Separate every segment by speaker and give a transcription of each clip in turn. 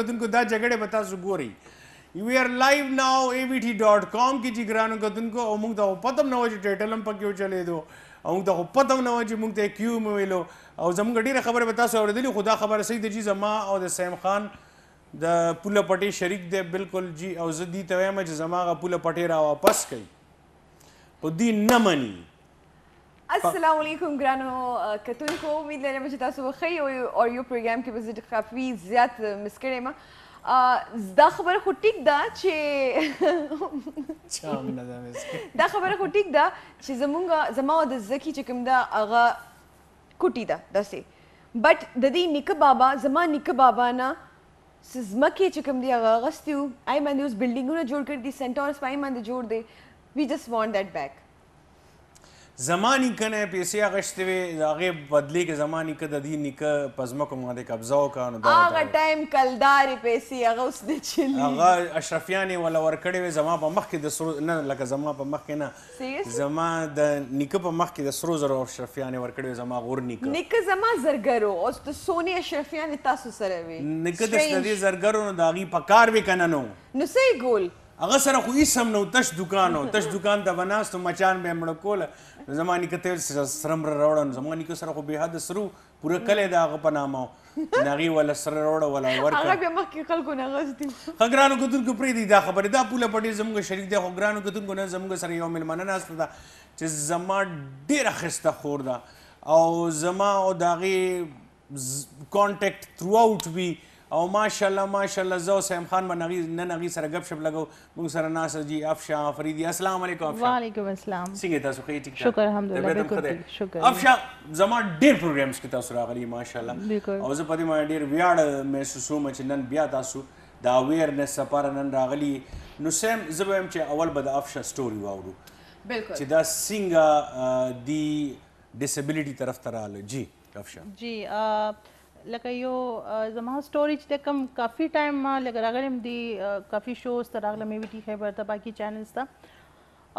Speaker 1: کتونکو دا جګړه به تاسو ګورئ وی آر لایو ناو ای وی ټی ډاٹ کام کې چې ګرانو کتونکو او موږ دا پته نه و چې ټایټل هم پکې چلے دو او دا پته نه و چې موږ ته کیو مو ویلو او زموږ ډیره خبره به تاسو اوریدلی خو دا خبره صحیح ده چې زما او د سیم خان د پوله پټي شریک دی بالکل جی او زه دې ته وایم چې زما غ پوله پټي را واپس کړي په دې نه مني
Speaker 2: السلام علیکم ګرانو کتونکو امید لرم چې تاسو وخی او یو پروګرام کې به کافي زیات مس کړی ما دا خبره خو ټیک ده چې دا خبره خو ټیک ده چې زمونږ زما د زکی چې کوم ده هغه کوټی ده داسې بټ د دې نیکه بابا زما نیکه بابا نه ځمکې چې کوم دی هغه اغستې وو هغې باندې اوس بلډینګونه جوړ کړي دي سنټورس په هغې باندې جوړ دی وي جسټ وانټ دیټ بیک
Speaker 1: زمانی کنه پیسې اغشتې وي هغه بدلی کې زمانی کې د دې نیکه پزما کوم د قبضه وکړو دا هغه
Speaker 2: ټایم کلداري پیسې هغه اوس د چلی هغه
Speaker 1: اشرفیانې ولا ورکړې وي زما په مخ کې د سرو نه لکه زما په مخ کې
Speaker 2: نه
Speaker 1: زما د نیکه په مخ کې د سرو زرو اشرفیانې ورکړې زما غور نیکه
Speaker 2: نیکه زما زرګرو اوس د سونی اشرفیانې تاسو سره وي نیکه د دې
Speaker 1: زرګرو نه داغي پکار وکنه نو
Speaker 2: نو سې ګول
Speaker 1: هغه سره خو هیڅ هم نو تش دکان تش دکان ته وناستو مچان به مړ کوله زما نیکه ته سره مر راوړه زما نیکه سره خو به حد سرو پوره کله دا غ په نامه ناغي ولا سره راوړه ولا ورکړه هغه به
Speaker 2: مخکې خلکو نه غوښتي
Speaker 1: خګرانو کتون کو پری دی دا خبره دا پوله پټي زموږ شریک دی خګرانو کتون کو نه زموږ سره یو ملمنه ناشته دا چې زما ډیره خسته خور ده او زما او داغي کانټیکټ تھرو اوټ وی او ماشاءالله ماشاءالله زه سیم خان باندې نن هغه سره غب شپ لګو موږ سره ناصر جی افشا فریدی السلام علیکم افشا
Speaker 3: وعلیکم السلام څنګه
Speaker 1: تاسو ښه ټیک شکر الحمدلله بالکل شکر افشا زما ډیر پروګرامز کې تاسو راغلي ماشاءالله او زه په دې ما ډیر ویاړ محسوسوم چې نن بیا تاسو دا اویرنس لپاره نن راغلي نو سیم زه به هم چې اول به د افشا سټوري واورو بالکل چې دا څنګه دی disability طرف ته رااله جی افشا
Speaker 3: جی لکه یو زما سټوري چې کوم کافي ټایم ما لګ راغلم دی کافي شوز ته راغلم وی ټي خیبر ته باقي چینلز ته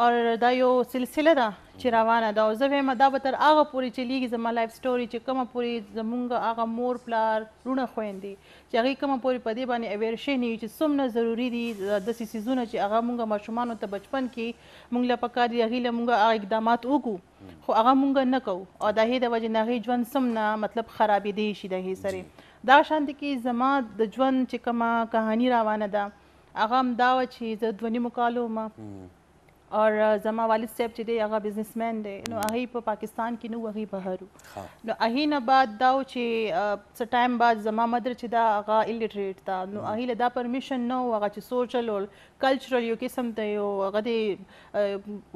Speaker 3: او دا یو سلسله ده چې روانه ده او زه وایم دا به تر هغه پورې چلیږي زما لایف سټوري چې کومه پورې زمونږ هغه مور پلار رونه خویندې چې هغې کومه پورې په دې باندې اویر شوي نه وي چې څومره ضروري دي داسې څیزونه چې هغه مونږ ماشومانو ته بچپن کې مونږ له پکار دي هغې له مونږ هغه اقدامات وکړو خو هغه مونږ نه کوو او د هغې د وجې نه هغې ژوند څومره مطلب خرابېدی شي د هغې سره دا شانتې کې زما د ژوند چې کومه کہانی روانه ده هغه هم دا وه چې زه دوه نیمو کالو وم او زما والد صاحب چې دی هغه بزنسمن دی نو هغه په پاکستان کې نو هغه بهر نو هغه نه بعد دا چې څه ټایم بعد زما مدر چې دا هغه الیټریټ تا نو هغه له دا پرمیشن نو هغه چې سوشل او کلچرل یو قسم ته یو هغه دی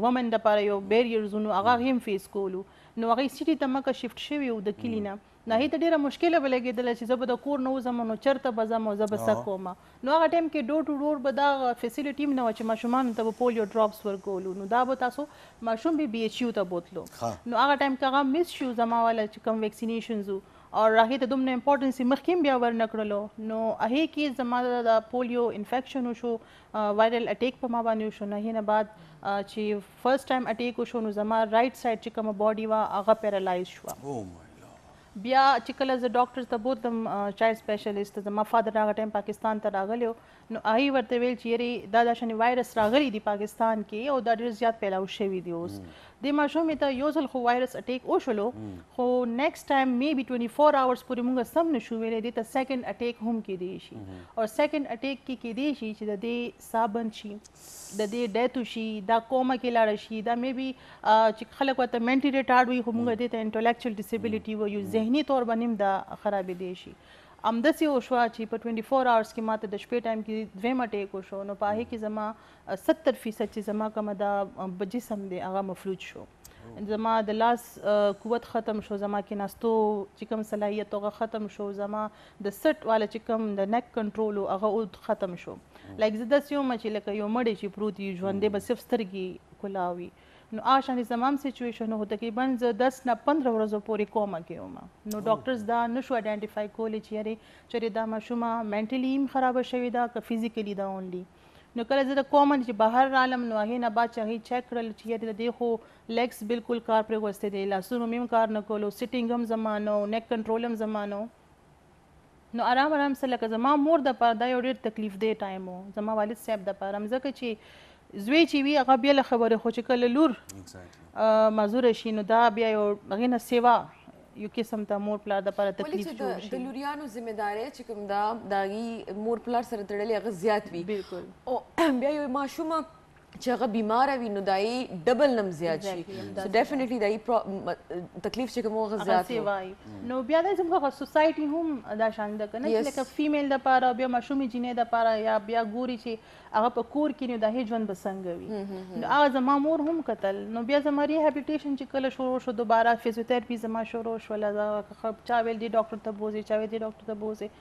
Speaker 3: وومن د لپاره یو بیریرز نو هغه هم فیس کولو نو هغه سټی ته مکه شفت شوی او د کلینه نه هی ته ډیره مشکله ولګېدل چې زه به د کور نه وځم نو چرته به ځم او زه به څه کوم نو هغه ټایم کې ډور ټو ډور به دا فیسیلیټي نه و چې ماشومان ته به پولیو ډراپس ورکولو نو دا به تاسو ماشوم به بی ایچ یو ته بوتلو نو هغه ټایم کې هغه مس شو زما والا چې کوم ویکسینیشنز او راغې ته دومره امپورټنس مخکیم بیا ور نکړلو نو هغه کې زما د پولیو انفیکشن شو وایرل اٹیک په ما باندې شو نه نه بعد چې فرست ټایم اٹیک شو نو زما رائټ سایډ چې کوم باډي وا هغه پیرالایز شو او مای بیا چې کله زه ډاکټر ته بوتم چایلډ سپیشلیست زما فادر هغه ټایم پاکستان ته راغلی و نو هغه ورته ویل چې یری دا د شنی وایرس راغلی دی پاکستان کې او دا ډیر زیات پیلاو شوی دی اوس د ماشوم ته یو ځل خو وایرس اٹیک او شلو خو نیکسټ ټایم می بي 24 اورز پورې موږ سم نشو ویلې دی ته سیکنډ اٹیک هم کې دی شي او سیکنډ اٹیک کې کې دی شي چې د دې صابن شي د دې ډیتو شي دا کوما کې لاړ شي دا می بي چې خلک وته منټي ریټارډ وي خو موږ دې ته انټلیکچوال disability وو یو ذهني تور باندې دا خرابې دی شي ام د سی وشو چې په 24 اورز کې ماته د شپې ټایم کې دویمه ټیک وشو نو په هغه کې زما 70% چې زما کوم دا بجسم دی هغه مفلوج شو زما د لاس قوت ختم شو زما کې ناستو چې کوم صلاحیت هغه ختم شو زما د سټ والا چې کوم د نک کنټرول هغه ختم شو لایک زه داسې یو چې لکه یو مړی چې پروت وي ژوندې به صرف سترګې کلاوي نو آ شان زمام سچويشن هو تقریبا ز 10 نه 15 ورځې پورې کومه کې وم نو ډاکټرز دا نشو ائیډنټیفای کولی چې یاري چې دا ماشومه منټلی هم خراب شوی دا که فزیکلی دا اونلی نو کله زه د کومن چې بهر رالم نو هغه نه با چاغي چیک کړل چې یاري د دې خو لیگز بالکل کار پر وسته دي لاسونو میم کار نه کولو سټینګ هم زمانو نیک کنټرول هم زمانو نو آرام آرام سره لکه زما مور د پاره دا یو ډیر تکلیف دی ټایم وو زما والد صاحب د پاره مزه کې چې زوی چې وي هغه بیا له خبره خو چې کله لور مزور شي نو دا بیا یو هغې نه سیوا یو قسم ته مور پلار د لپاره تکلیف جوړ شي د
Speaker 2: لوریانو ځمېداري چې کوم دا داغي مور پلار سره تړلې هغه زیات وي بالکل او بیا یو ماشومه چې هغه بیمار وي
Speaker 3: نو دای ډبل نم زیات شي سو ډیفینټلی دای تکلیف چې کوم هغه زیات وي نو بیا د زموږ سوسایټي هم دا شان ده کنه چې لکه فیمیل د پاره بیا مشومي جینې د پاره یا بیا ګوري چې هغه په کور کې نه د ژوند بسنګ
Speaker 4: وي نو هغه
Speaker 3: زما مور هم قتل نو بیا زما ریهابیلیټیشن چې کله شروع شو دوباره فزیوتراپی زما شروع شو لږه چا ویل دی ډاکټر ته بوزي چا ویل دی ډاکټر ته بوزي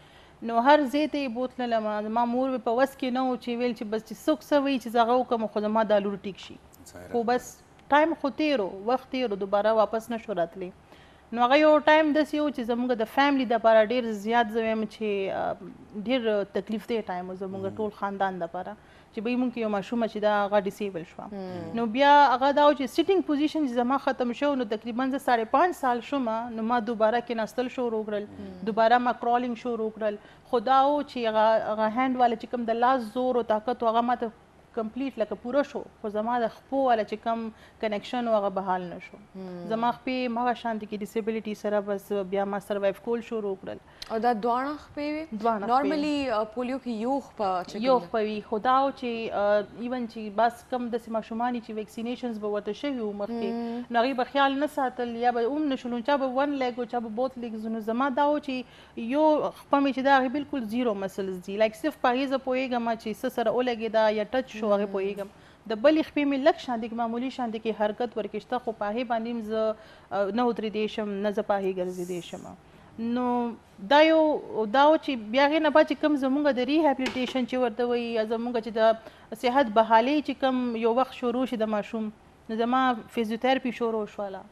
Speaker 3: نو هر ځای ته بوتله ما مور په وس کې نه و چې ویل چې بس چې څوک څه وی چې زغه وکم خو زما د لور ټیک شي خو بس ټایم خو تیرو وخت تیرو دوباره واپس نه شو راتلی نو هغه یو ټایم داسې یو چې زموږ د فیملی د لپاره ډیر زیات زویم چې ډیر تکلیف دی ټایم زموږ ټول خاندان لپاره چې به مونږ یو ماشوم چې دا هغه ډیسیبل شو نو بیا هغه دا چې سټینګ پوزیشن زما ختم شو نو تقریبا زه 5.5 سال شوم نو ما دوباره کې نستل شو روغړل دوباره ما کرالینګ شو روغړل خدا او چې هغه هغه هاند والے چې کوم د لاس زور او طاقت هغه ماته کمپلیټ لکه پوره شو خو زما د خپو والا چې کم کنیکشن و هغه بحال نه شو زما خپې مغه شانتي کې disability سره بس بیا ما سروایو کول شروع کړل او دا دوانه خپې وي نورمالي پولیو کې یو خپه یو خپه وي خدا او چې ایون چې بس کم د سیمه شومانی چې ویکسینیشنز به وته شوی و مخکې نو هغه به خیال نه ساتل یا به اوم نشول چا به ون لګ او چا به بوت لګ زنو زما دا او چې یو خپه مې چې دا بالکل زیرو مسلز دي لایک صرف پاریزه پوېګم چې سره ولګي دا یا ټچ شو هغه پوهیږم د بلې خپې مې لک شاندې کې معمولی شاندې کې حرکت ورکشته خو په هغې باندې ز نه ودرې دی شم نه زه په هغې ګرځېدی شم نو دا یو دا چې بیا هغې نه بعد چې کوم زمونږ د ریهیبلیټیشن چې ورته وایي یا زمونږ چې د صحت بحالۍ چې کوم یو وخت شروع شي د ماشوم نو زما فزیوتراپي شروع شوله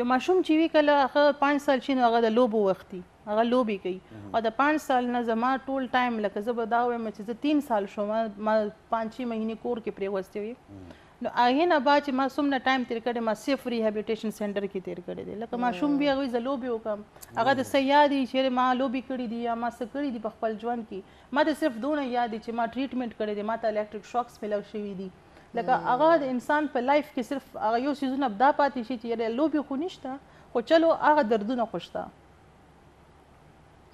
Speaker 3: یو ماشوم چې وي کله هغه پنځ سال شي نو هغه د لوبو وخت دی هغه لوبي کوي او د 5 سال نه زما ټول ټایم لکه زه به دا وایم چې زه 3 سال شوم ما 5 6 مهینه کور کې پرې وسته وي نو هغه نه با چې ما سمنه ټایم تیر کړی ما صرف ریهابیلیټیشن سنټر کې تیر کړی دی لکه ما شوم بیا وی زلو به وکم هغه د سیادي چې ما لوبي کړی دی یا ما څه کړی دی په خپل ژوند کې ما د صرف دونه یاد چې ما ټریټمنټ کړی دی ما ته الیکټریک شاکس ملو شوی دی لکه هغه د انسان په لایف کې صرف هغه یو سیزونه بدا پاتې شي چې یاره لوبي خو نشته خو چلو هغه دردونه خوشته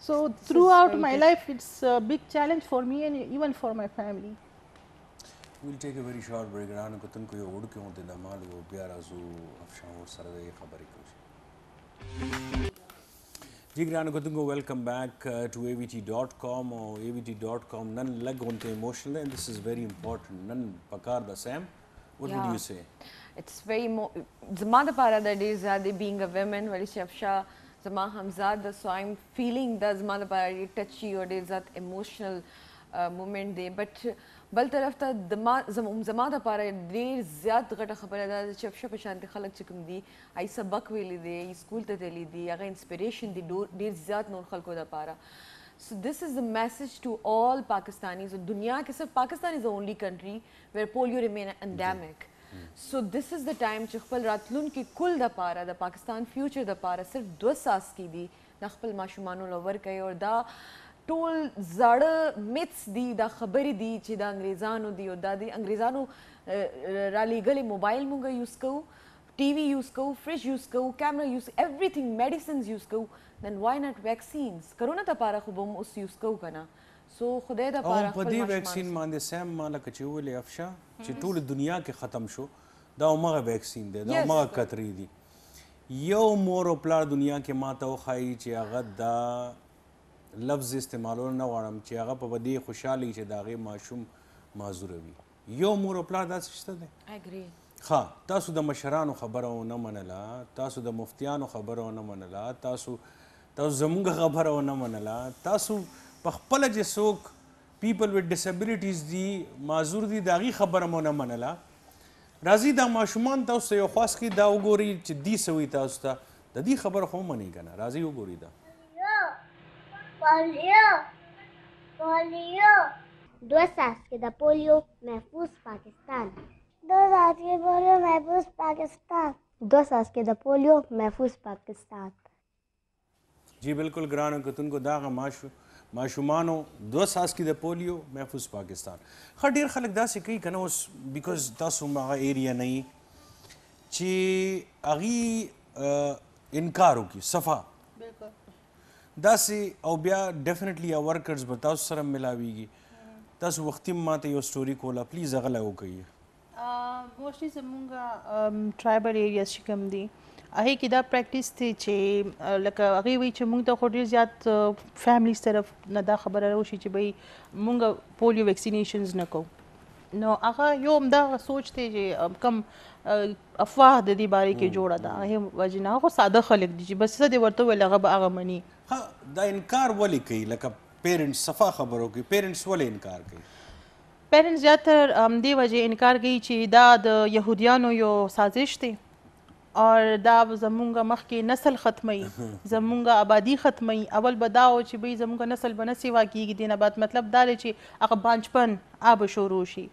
Speaker 3: So this throughout my good. life, it's a big challenge for me and even for my family.
Speaker 1: We'll take a very short break. Ranakatan ko odukyon dila malu biarazu afshan or sarade khabari kuch. जी ग्रानुगतुंग welcome back to A V T dot com और A V T dot com नन लग होते emotional and this is very important what yeah. would you say?
Speaker 2: It's very, mo- the Madhapara that is, uh, they being a woman, very Shafsha, زما همزاد ده سو آی ایم فیلینګ دا زما لپاره ډېر ټچي او ډېر زیات ایموشنل مومنټ دی بټ بل طرف ته دما زما د پاره ډېر زیات غټه خبره ده چې په شپه شانتي خلک چې کوم دي آی سبق ویلې دي سکول ته تللی دي هغه انسپیریشن دی ډېر زیات نور خلکو د پاره So this is the message to all Pakistanis. So, dunya ke sirf Pakistan is the only country where polio remain endemic. سو دس از د ټایم چې خپل راتلونکي کل د پاره د پاکستان فیوچر د پاره صرف دوه ساس کې دي د خپل ماشومانو لور کوي او دا ټول زړه میتس دي دا خبرې دي چې دا انګریزانو دی او دا دی انګریزانو را لېګلې موبایل مونږ یوز کوو ٹی وی یوز کرو فریج یوز کرو کیمرا یوز ایوری تھنگ میڈیسنز یوز کرو دین وائی ناٹ ویکسینز کرو نه تپاره خو به اوس یوز کوو که نه سو خدای دپاره او په دې ویکسین
Speaker 1: باندې سیم ما لکه چې وویلې افشا چې ټول دنیا کې ختم شو دا عمره ویکسین دی دا عمره کتری دی یو مور او پلار دنیا کې ماته وخایي چې هغه دا لفظ استعمالول نه غواړم چې هغه په بدی خوشحالي چې دا غي ماشوم معذور وي یو مور او پلار دا څه دی اګری ها تاسو د مشرانو خبره نه منله تاسو د مفتیانو خبره نه منله تاسو تاسو زمونږ خبره نه منله تاسو په خپل چې څوک پیپل وذ disabilities دی معذور دي داغي خبره مونږ نه منله راځي دا ماشومان تاسو یو خاص کې دا وګوري چې دی سوي تاسو ته د دې خبر خو مونږ نه راځي وګوري دا
Speaker 5: پولیو پولیو دو ساس کې د پولیو محفوظ پاکستان دو ساس کې پولیو محفوظ پاکستان دو ساس کې د پولیو محفوظ پاکستان
Speaker 1: جی بالکل ګرانو کتونکو دا غماشو ماشومانو دو ساس کې د پولیو محفوظ پاکستان خ ډیر خلک داسې کوي کنه اوس بیکوز تاسو هغه ایریا نه یي چې هغه انکار وکي صفا
Speaker 5: داسې
Speaker 1: او بیا ډیفینټلی یا ورکرز به تاسو سره ملاویږي تاسو وختي ماته یو سټوري کوله پلیز هغه لا وکړئ
Speaker 3: موسټلی زمونږ ټرایبل ایریاز چې کوم دي هغه کې دا پریکټیس دی چې لکه هغه وی چې موږ ته خو ډیر زیات فیملی طرف نه دا خبره راوشي چې به موږ پولیو ویکسینیشنز نه کوو نو هغه یو هم دا سوچ دی چې کم افواه د دې باره کې جوړه ده هغه وجنه خو ساده خلک دي چې بس څه دی ورته ویل هغه به هغه مني
Speaker 1: دا انکار ولې کوي لکه پیرنټس صفا خبرو کوي پیرنټس ولې انکار کوي
Speaker 3: پیرنټس زیاتره همدې وجې انکار کوي چې دا د يهوديانو یو سازش دی اور دا زمونږ مخکې نسل ختمي زمونږ آبادی ختمي اول بداو چې به زمونږ نسل بنه سیوا کیږي دینه بعد مطلب دا چې هغه بانچپن آب شروع شي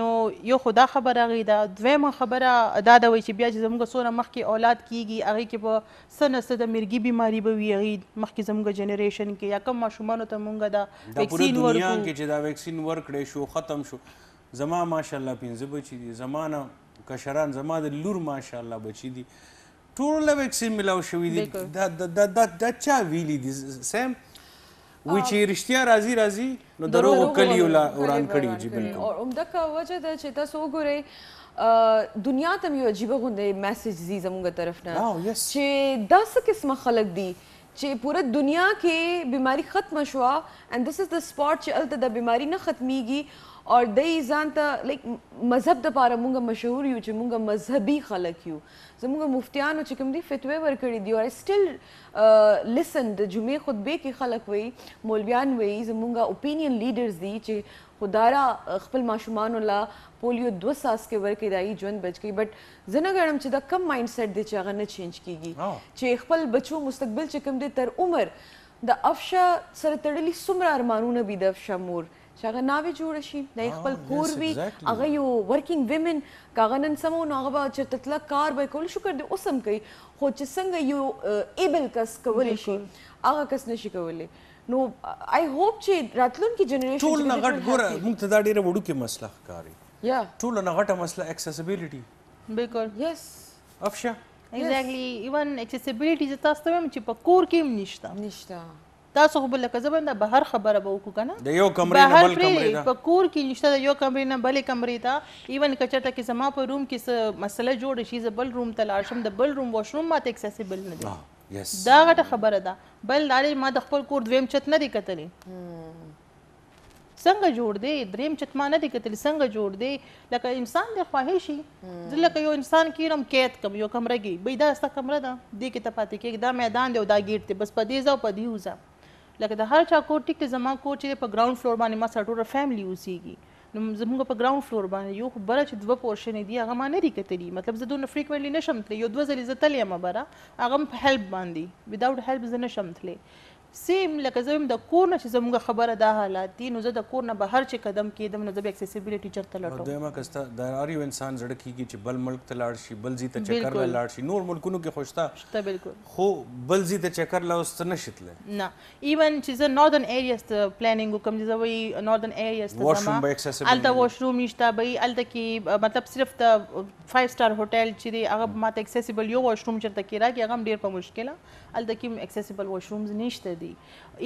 Speaker 3: نو یو خدا خبره غي دا دویمه خبره دا د وی چې بیا چې زمونږ سونه مخکې اولاد کیږي هغه کې په سنه سره د مرګي بيماري به وي غي مخکې زمونږ جنریشن کې یا کم ماشومان ته مونږ دا ویکسین ورکو کې چې
Speaker 1: دا ویکسین ورکړې شو ختم شو زما ماشالله پنځه بچي دي زمانه کشران زما د لور ماشاءالله بچی دي ټول له ویکسین ملاو شوی دي دا دا دا دا چا ویلی دي سم وی چې رښتیا راځي راځي نو دروغ کلی وران کړی جی بالکل او
Speaker 2: عمدکه وجه ده چې تاسو وګورئ دنیا ته یو عجیب غوندې میسج زی زموږ طرف نه oh, چې داس قسمه خلک دي چې پوره دنیا کې بیماری ختم شوه اند دیس از د سپاٹ چې الته د بیماری نه ختميږي او د ځان ته لیک مذهب د پاره مونږه مشهور یو چې مونږه مذهبي خلک یو زمونږ مفتیانو چې کوم دي فتوی ورکړي دي او سټل لسن د جمعې خطبه کې خلک وي مولویان وي زمونږه اپینین لیډرز دي چې خدارا خپل ماشومان الله پولیو دو ساس کې ورکې دای ژوند بچ کی بٹ زنه غړم چې دا کم مایند سیټ دي چې هغه نه چینج کیږي چې خپل بچو مستقبل چې کوم دي تر عمر د افشا سره تړلي سمر ارمانونه بي د افشا مور چې هغه ناوې جوړ شي د ah, خپل کور وی هغه یو ورکینګ ویمن کاغه نن سمو هغه به چې تطلق کار به کول شکر دې اوسم کوي خو چې څنګه یو ایبل کس کول شي هغه کس نشي کولی نو آی هوپ چې راتلونکي جنریشن ټول
Speaker 1: نغټ ګوره موږ ته دا ډیره وډو کې مسله ښکاری یا ټول نغټه مسله accessibility
Speaker 3: بالکل یس افشه ایگزیکټلی ایون accessibility چې تاسو ته چې په کور کې نشته نشته تاسو خو بل کزه باندې به هر خبره به وکړو کنه د یو کمرې نه بل کمرې ته په کور کې نشته د یو کمرې نه بل کمرې ته ایون کچته کې زما په روم کې څه مسله جوړ شي ز بل روم ته لاړ شم د بل روم واشروم ماته اکسسیبل نه دی
Speaker 1: دا
Speaker 3: غټه خبره ده بل دا ما د خپل کور دویم چت نه دی کتلې څنګه جوړ دی دریم چت ما نه دی کتلې څنګه جوړ دی لکه انسان د خواهشي زه لکه یو انسان کیرم قید کم یو کمره کې بيدا ستا کمره ده دې کې ته پاتې کې دا میدان دی او دا گیټ دی بس په دې ځو په دې وځه لکه د هر چا کور ټیک ته زما کور چې په ګراوند فلور باندې ما سره ټوله فیملی اوسېږي نو زموږ په ګراوند فلور باندې یو خو بره چې دوه پورشنې دي هغه ما نه دي کتلي مطلب زه دونه فریکوینټلی نه شم تللی یو دوه ځلې زه تللی یم بره هغه هم په هیلپ باندې وداوټ هیلپ زه نه شم تللی سیم لکه زم د کور نه چې زموږ خبره دا حالات دي نو زه د کور نه بهر چې قدم کېدم نو د accessibility چرته لټم دویمه
Speaker 1: کستا د هر یو انسان زړه کیږي چې بل ملک ته لاړ شي بل زی ته چکر لا لاړ شي نور ملکونو کې خوشتا شته بالکل خو بل زی ته چکر لا اوس نه شتل
Speaker 3: نه ایون چې زه ناردن ایریاز ته پلانینګ وکم چې زه وی ناردن ایریاز ته واشروم به اکسیسیبل الته واشروم نشته به الته کې مطلب صرف د 5 سٹار هوټل چې دی هغه ماته اکسیسیبل یو واشروم چرته کې راګي هغه ډیر په مشکله الته کې اکسیسیبل واشرومز نشته دي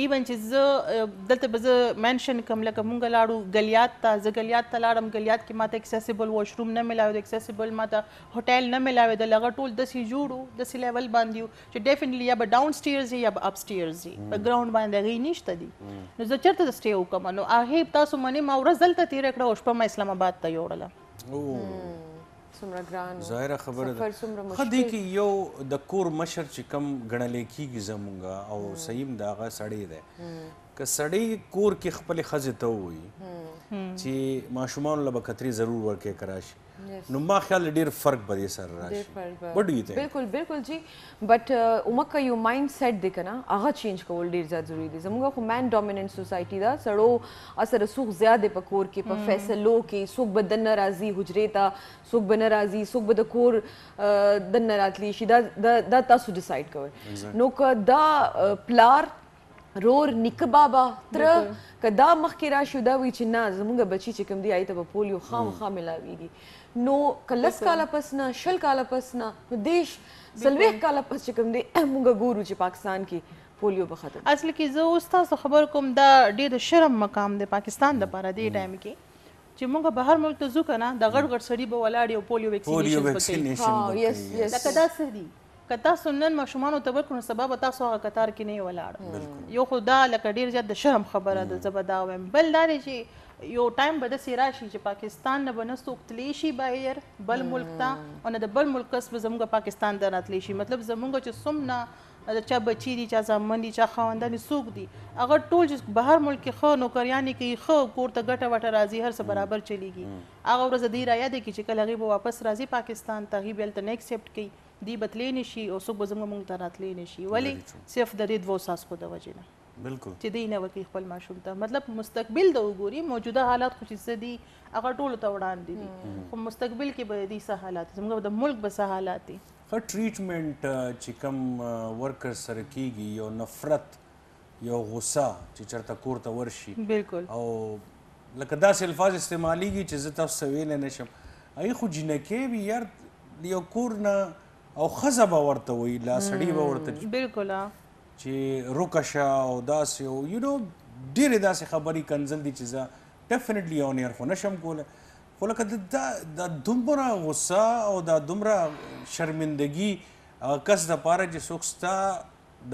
Speaker 3: ایون چې زه دلته به زه منشن کوم لکه مونږ لاړو ګلیات ته زه ګلیات ته لاړم ګلیات کې ماته اکسیسیبل واشروم نه ملاوي د اکسیسیبل ماته هوټل نه ملاوي د لغه ټول د سي جوړو د سي لیول باندې چې ډیفینټلی یا به ډاون سټیرز یا به اپ سټیرز دي په ګراوند باندې غي نشته دي نو زه چیرته د سټي وکم نو هغه تاسو منی ما ورځ دلته تیر کړو شپه ما اسلام آباد ته یوړله سمره ګران
Speaker 1: ظاهره خبره ده خدای کې یو د کور مشر چې کم غړلې کیږي زمونږه او سیم داغه سړی ده ک سړی کور کې خپل خزه ته وي Hmm. چې ماشومان له بکتري ضرور ورکې کراشي نو ما خیال ډیر فرق به دې سره راشي وډ یو ته
Speaker 2: بالکل بالکل جی بٹ عمر یو مایند سیټ دی کنه هغه چینج کول ډیر زیات ضروری دی زموږ خو مین ډومیننت سوسایټي دا سړو اثر سوخ زیات په کور کې په hmm. فیصلو کې سوک بدن ناراضي حجره تا سوک بن ناراضي سوک بد کور دن ناراتلی شي دا دا تاسو ډیسایډ کوئ نو که دا پلار رور نیکه بابا تر کدا مخکې را شو دا وی چې نه زمونږ بچی چې کوم دی آی ته په پولیو خامخا ملاویږي نو کلس کاله پس
Speaker 3: نه شل کاله پس نه نو دیش سلويخ کاله پس چې کوم دی موږ ګورو چې پاکستان کې پولیو به ختم اصل کې زه اوس تاسو خبر کوم دا ډېر شرم مقام دی پاکستان د لپاره دی ټایم کې چې موږ بهر ملک ته ځو کنه د غړ غړ سړي به ولاړ یو پولیو ویکسینیشن پکې ها یس یس دا کدا سړي که تاسو نن ماشومان ته ورکړو سبا به تاسو هغه قطار کې نه ولاړ یو خو دا لکه ډیر زیات د شرم خبره ده زه به دا وایم بل دا چې یو ټایم به داسې راشي چې پاکستان نه به نه څوک تلی شي بهر بل ملک ته او نه د بل ملک کس به زموږ پاکستان ته راتلی شي مطلب زموږ چې څومره د چا بچی دي چا زامن دي چا خاوندان دي څوک دي هغه ټول چې بهر ملک کې خو نوکریانې کوي خو کور ته ګټه وټه راځي هر څه برابر چلیږي هغه ورځ دی را یاد کی چې کله هغه واپس راځي پاکستان ته هغه بیلته نه اکسپټ کوي دی بتلی نشي او څوک به زموږ مونږ ته راتلی نشي ولی صرف د دې دوو ساسکو د وجې نه بالکل چې دی نه وکی خپل ماشوم ته مطلب مستقبل د وګوري موجوده حالات خو چې دي هغه ټول ته وړاندې دي خو مستقبل کې به دي څه حالات زموږ د ملک به څه حالات دي
Speaker 1: خو ټریټمنټ چې کم ورکر سره کیږي یو نفرت یو غوسه چې چرته کور ته ورشي بالکل او لکه داسې الفاظ استعمالیږي چې زه تاسو ویل نه شم ای خو جنکې وی یار یو کور نه او خزه به ورته وي لا سړی به ورته بالکل چې روکشه او داسې او یو نو ډېرې داسې خبرې کنځل دي چې زه ډیفینټلی اون ایر خو نشم کولی خو لکه دا دا دومره غصه او دا دومره شرمندگی کس د پاره چې څوک ستا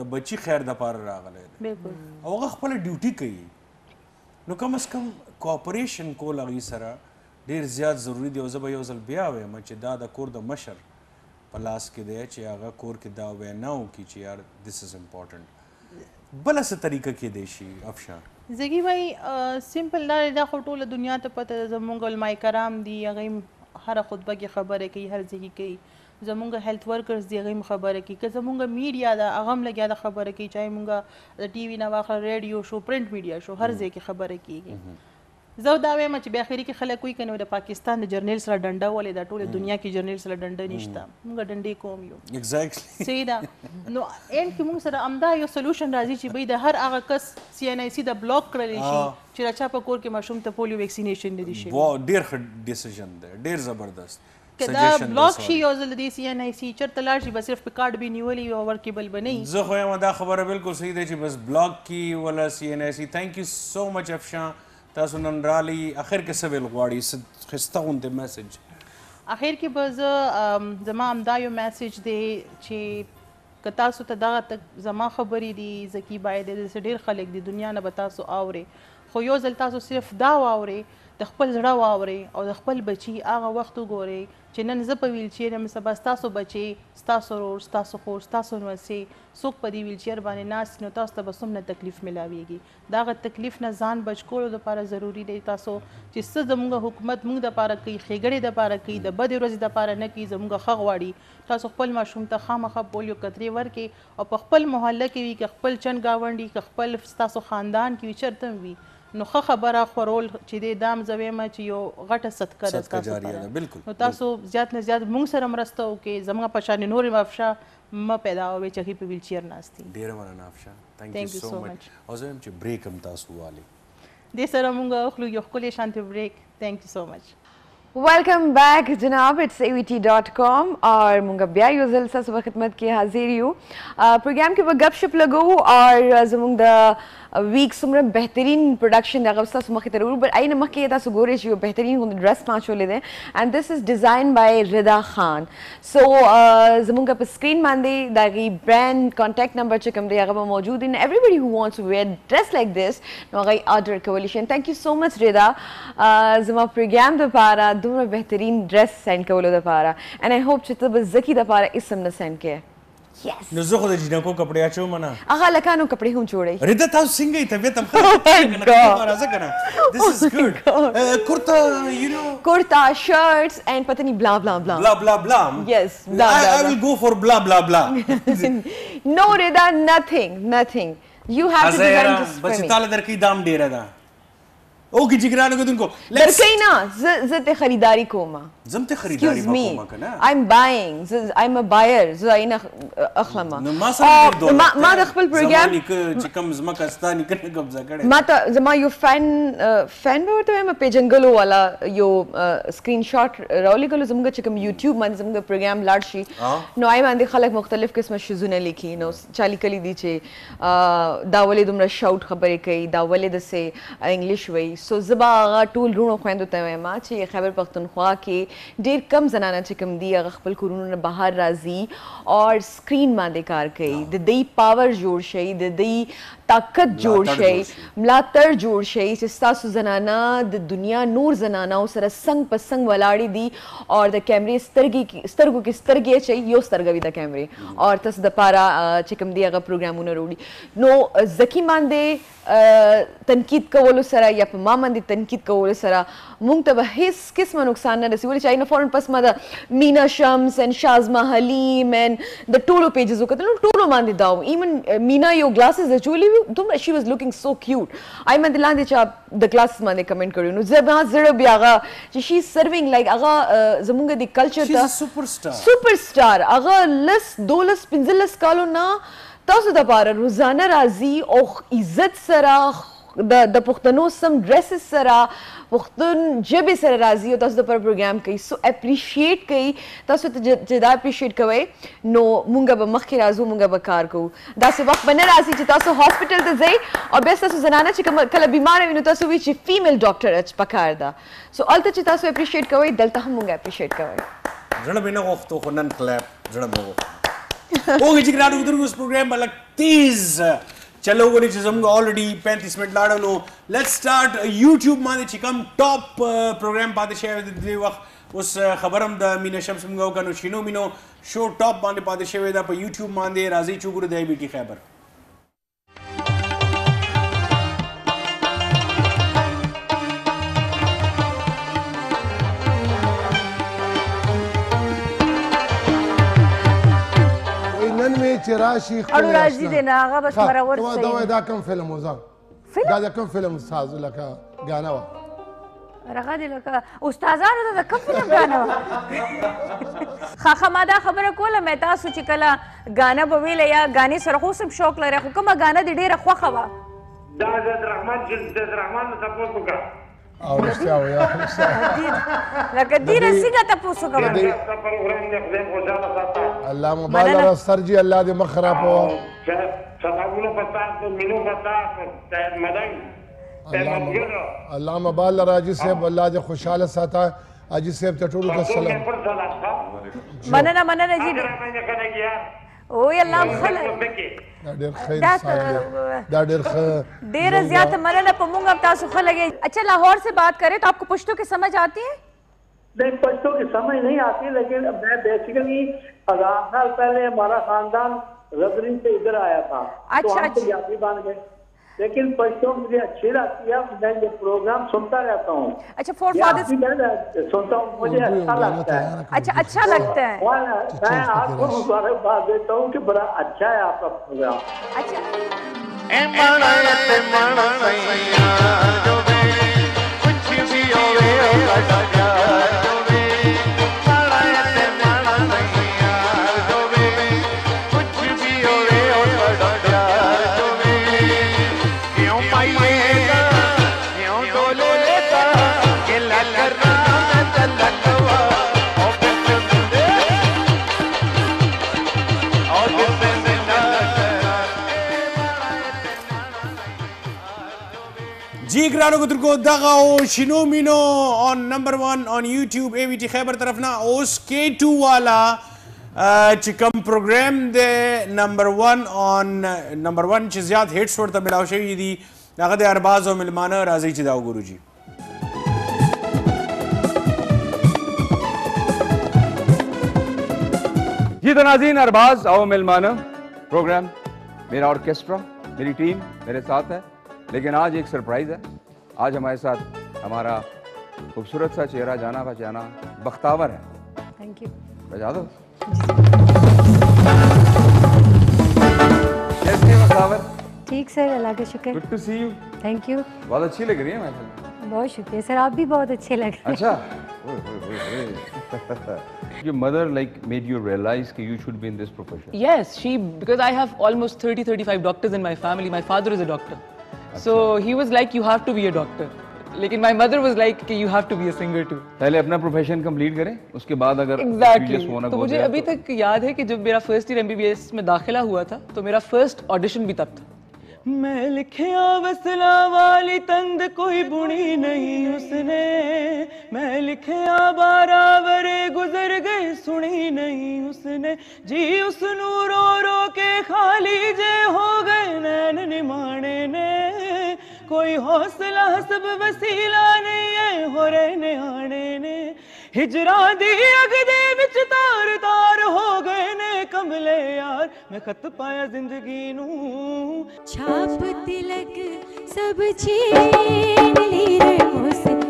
Speaker 1: د بچی خیر د پاره راغلی دی بالکل او هغه خپل ډیوټي کوي نو کم از کم کوپریشن کول هغوی سره ډیر زیات ضروری دی او زه به یو ځل بیا وایم چې دا د کور د مشر په لاس کې دی چې هغه کور کې دا ویناو کی چې یار دیس از امپورټنت بل څه طریقه کې دی شي افشا
Speaker 3: زګي وای سیمپل دا دا ټول دنیا ته پته زمونږ علماء کرام دی هغه هر خطبه کې خبره کوي هر ځای کې کوي زمونږ هیلث ورکرز دی غیم خبره کی که زمونږ میډیا دا اغم لګیا دا خبره کی چای مونږ د ټي وي نه واخل ریډیو شو پرنٹ میډیا شو هر ځای کې خبره کیږي زه دا وایم چې بیا اخري کې خلک وایي کنه د پاکستان د جرنیل سره ډنډه ولې د ټوله دنیا کې جرنیل سره ډنډه نشته موږ ډنډې کوم یو
Speaker 1: اگزیکټلی
Speaker 3: صحیح ده نو ان کې موږ سره امدا یو سولوشن راځي چې به د هر هغه کس سی ان ای سی د بلاک کړل شي چې راچا په کور کې ماشوم ته پولیو ویکسینیشن نه دي شي وو
Speaker 1: ډیر ښه ډیسیژن دی ډیر زبردست کدا بلاک شي یو
Speaker 3: ځل دی سی ان ای سی چرته لاړ شي بس صرف په کارت به نیولې او ورکیبل بنې زه
Speaker 1: خو یم دا خبره بالکل صحیح ده چې بس بلاک کی ولا سی ان ای سی تھینک یو سو مچ افشان تاسو نن رالی اخر کې څه ویل غواړي خسته غوندې میسج
Speaker 3: اخر کې به زه زما همدا یو میسج دی چې که تاسو ته دغه زما خبرې دي زه کې باید داسې ډېر خلک د دنیا نه به تاسو اورئ خو یو ځل تاسو صرف دا واورئ د خپل زړه واوري او د خپل بچي هغه وخت وګوري چې نن زه په ویل چیر مې سبا ستاسو بچي ستاسو ورور ستاسو خور ستاسو نوسي څوک په دې ویل چیر باندې ناس نو تاسو ته بسمه تکلیف ملاويږي دا غ تکلیف نه ځان بچ کولو لپاره ضروری دی تاسو چې څه زموږ حکومت موږ د لپاره کوي خېګړې د لپاره کوي د بد ورځې د لپاره نه کوي زموږ خغواړي تاسو خپل ماشوم ته خامخا پولیو کتري ورکي او په خپل محله کې وي خپل چن گاونډي خپل ستاسو خاندان کې چرته وي نو خه خبره خورول چې د دام زویم چې یو غټه صدقه ده تاسو ته بالکل نو تاسو زیات نه زیات موږ سره مرسته وکي زموږ په شان نور مفشا م پیدا وي چې په ویل چیر ناشتي
Speaker 1: ډیر مننه افشا ثانک یو سو مچ او زم چې بریک هم تاسو والي
Speaker 3: د سره موږ خلو یو خلې شانتي بریک ثانک یو سو مچ welcome back जनाब it's A T dot
Speaker 2: com और मुंगबिया यूजल सा सुबह खिदमत की हाजिर हूँ प्रोग्राम के ऊपर गप शप लगो और जमुंग द वीक सुमर बेहतरीन प्रोडक्शन गबसा सुमख तरूर बट आई नमक के था सुगोरे जो बेहतरीन हूँ ड्रेस पाँच हो लेते and this is design by Rida Khan so जमुंग अप स्क्रीन मांदे दागी ब्रांड कॉन्टैक्ट नंबर चकम दे अगर मौजूद in everybody who wants to wear dress like this नगई ऑर्डर कोलिशन thank you so much Rida जमा प्रोग्राम द पारा دومره بهترین ډریس سند کولو د پاره اینڈ آی هوپ چې ته به زکی د پاره اسم نه سند کې Yes.
Speaker 1: نو زه خو د جنکو کپڑے اچو منا
Speaker 2: هغه لکانو کپڑے هم جوړي
Speaker 1: ردا تاسو څنګه طبيعت هم خراب راځه کنه
Speaker 2: this is good uh, کورتا یو نو کورتا شرټس اند پتہ نه بلا بلا بلا بلا بلا بلا yes blah, blah, blah. I, I will
Speaker 1: go for blah blah blah
Speaker 2: no ردا nothing nothing you have to design this for me بس
Speaker 1: تعالی درکې دام ډیر ده او کې جګرانو کې دونکو
Speaker 2: درکې نه زه ته خریداري کوم زم ته خریداري کوم کنه آی ام باینګ ز آی ام ا بایر ز آی نه
Speaker 1: اخلم ما ما د خپل پروګرام چې کوم زما کستان کې قبضه کړي ما ته
Speaker 2: زما یو فین فین به ورته ما په جنگلو والا یو سکرین شاٹ راولې کول زمګه چې کوم یوټیوب باندې زمګه پروګرام لاړ شي نو آی باندې خلک مختلف قسمه شزونه لیکي نو چالي کلی دي چې دا ولې دومره شاوټ خبرې کوي دا ولې د سه انګلیش وایي سو زبا هغه ټول رونو خويندو ته وایم چې خیبر پختونخوا کې ډیر کم زنانه چې کوم دی هغه خپل کورونو نه بهر راځي او سکرین باندې کار کوي د دې پاور جوړ شي د دې طاقت جوړ شي ملاتړ جوړ شي چې تاسو زنانا د دنیا نور زنانو سره څنګ په څنګ ولاړې دي او د کیمرې سترګې سترګو کې سترګې چې یو سترګوي د کیمرې او تاسو د پاره چې کوم دی هغه پروګرامونه وروړي نو زکی باندې تنقید کولو سره یا په ما باندې تنقید کولو سره مونږ ته به هیڅ قسمه نقصان نه رسي ولې چې آینه فورن پس ما د مینا شمس اند شازما حلیم اند د ټولو پیجز وکړل نو ټولو باندې داو ایون مینا یو ګلاسز اچولی دوم شي واز لوکینګ سو کیوټ آی مې لاندې چې د ګلاسز باندې کمنټ کړو نو زه به زړه بیا هغه چې شي سروینګ لایک هغه زمونږ د کلچر ته سپر سټار سپر سټار هغه لس دولس پنځلس کالو نه تاسو د بار روزانه راځي او عزت سره د د پښتنو سم ډریسز سره پښتون جبې سره راځي او تاسو د پر پروګرام کوي سو اپریشیټ کوي تاسو ته جدا اپریشیټ کوي نو مونږ به مخکې راځو مونږ به کار کوو داسې وخت باندې راځي چې تاسو هاسپټل ته ځئ او بیا تاسو زنانه چې کله بیمار وي نو تاسو وی چې فیمیل ډاکټر اچ پکار ده سو الته چې تاسو اپریشیټ کوي دلته هم مونږ اپریشیټ کوي
Speaker 1: زړه مې نه غوښتو خو نن کلاب زړه مې وغوښتو اوږې چې ګرانو ګدرګو اس پروګرام بلک تیز چلو وګورئ چې زموږ آلریډي 35 منټ لاړل نو لیټس سٹارټ یوټیوب باندې چې کوم ټاپ پروګرام پاتې شوی د دې وخت اوس خبرم د مینا شمس موږ کنو شینو مینو شو ټاپ باندې پاتې شوی دا په یوټیوب باندې راځي چې وګورئ د ایبيټي خبر
Speaker 5: چې راشي اړو راځي دی نه هغه بس مرور څه دا دا کوم فلم وزا فلم دا کوم فلم ساز لکه غانا وا
Speaker 4: رغه دی لکه استادانو ته د کوم فلم غانا وا
Speaker 2: خاخه ما دا خبره کوله مې تاسو چې کله غانا به ویل یا غاني سره خو سم شوق لري خو کومه غانا دی ډیره خوخه وا
Speaker 5: دا زد رحمان جز زد رحمان تاسو وکړه او رښتیا ویا لکه ډیره څنګه تاسو کوم دا پروګرام نه خدای خوشاله ساته الله مبارک سر جی الله دې مخ خراب هو څنګه پتا ته مينو پتا ته مدنګ الله مبارک راجي صاحب الله دې خوشاله ساته اجي صاحب ته ټول سلام
Speaker 2: مننه مننه جی
Speaker 5: अच्छा
Speaker 2: लाहौर से बात करें तो आपको पुश्तों की समझ आती है
Speaker 1: नहीं पश्तो की समझ नहीं आती लेकिन मैं बेसिकली हजार साल पहले हमारा खानदान रजरी से इधर आया था अच्छा, तो अच्छा।, तो अच्छा। बन गए लेकिन परिश्रम मुझे अच्छी लगती है मैं ये प्रोग्राम सुनता रहता हूँ अच्छा फोर फादर्स सुनता हूँ
Speaker 4: मुझे अच्छा लगता है अच्छा
Speaker 1: अच्छा, अच्छा अच्छा लगता है मैं आपको मुबारकबाद देता हूँ कि बड़ा अच्छा है आपका प्रोग्राम अच्छा ग्रानो को तुमको दगाओ शिनो मिनो on number one on YouTube AVT Khyber तरफ ना ओस के टू वाला चिकम प्रोग्राम दे number one on number one चिज्यात हिट्स वर्ड तब मिलाओ शेवी दी नगद यार बाजो मिल माना राजी चिदाओ गुरुजी
Speaker 4: जी तो नाजीन अरबाज आओ मिल प्रोग्राम मेरा ऑर्केस्ट्रा मेरी टीम मेरे साथ है लेकिन आज एक सरप्राइज है आज हमारे साथ हमारा खूबसूरत सा चेहरा जाना पहचाना बख्तावर है थैंक यू बजा दो कैसे बख्तावर ठीक सर अल्लाह का शुक्र good to see you thank you
Speaker 5: बहुत अच्छी लग रही है मैं
Speaker 4: बहुत
Speaker 2: शुक्रिया सर आप भी बहुत अच्छे लग रहे हैं
Speaker 5: अच्छा Your mother like
Speaker 4: made you realize that you should be in this profession.
Speaker 2: Yes, she because I have almost 30 35 doctors in my family. My father is a doctor. So he was like you have to be a doctor लेकिन my mother
Speaker 4: was like कि you have to be a singer too पहले अपना profession complete करें उसके बाद अगर exactly exactly. तो मुझे अभी तो... तक याद है कि जब मेरा फर्स्ट ईयर एमबीबीएस में दाखिला हुआ था तो मेरा फर्स्ट ऑडिशन भी तब था मैं लिखिया वसला वाली तंद कोई बुनी नहीं उसने मैं लिखिया बारा वरे गुजर गए सुनी नहीं उसने जी उस नू रो के खाली जे हो गए नैन निमाने ने कोई हौसला सब वसीला नहीं है हो रहने आने ने हिजरा दी अगदे विच तार तार हो गए ने कमले यार मैं खत पाया जिंदगी नू छाप तिलक सब छीन ली रे मुझसे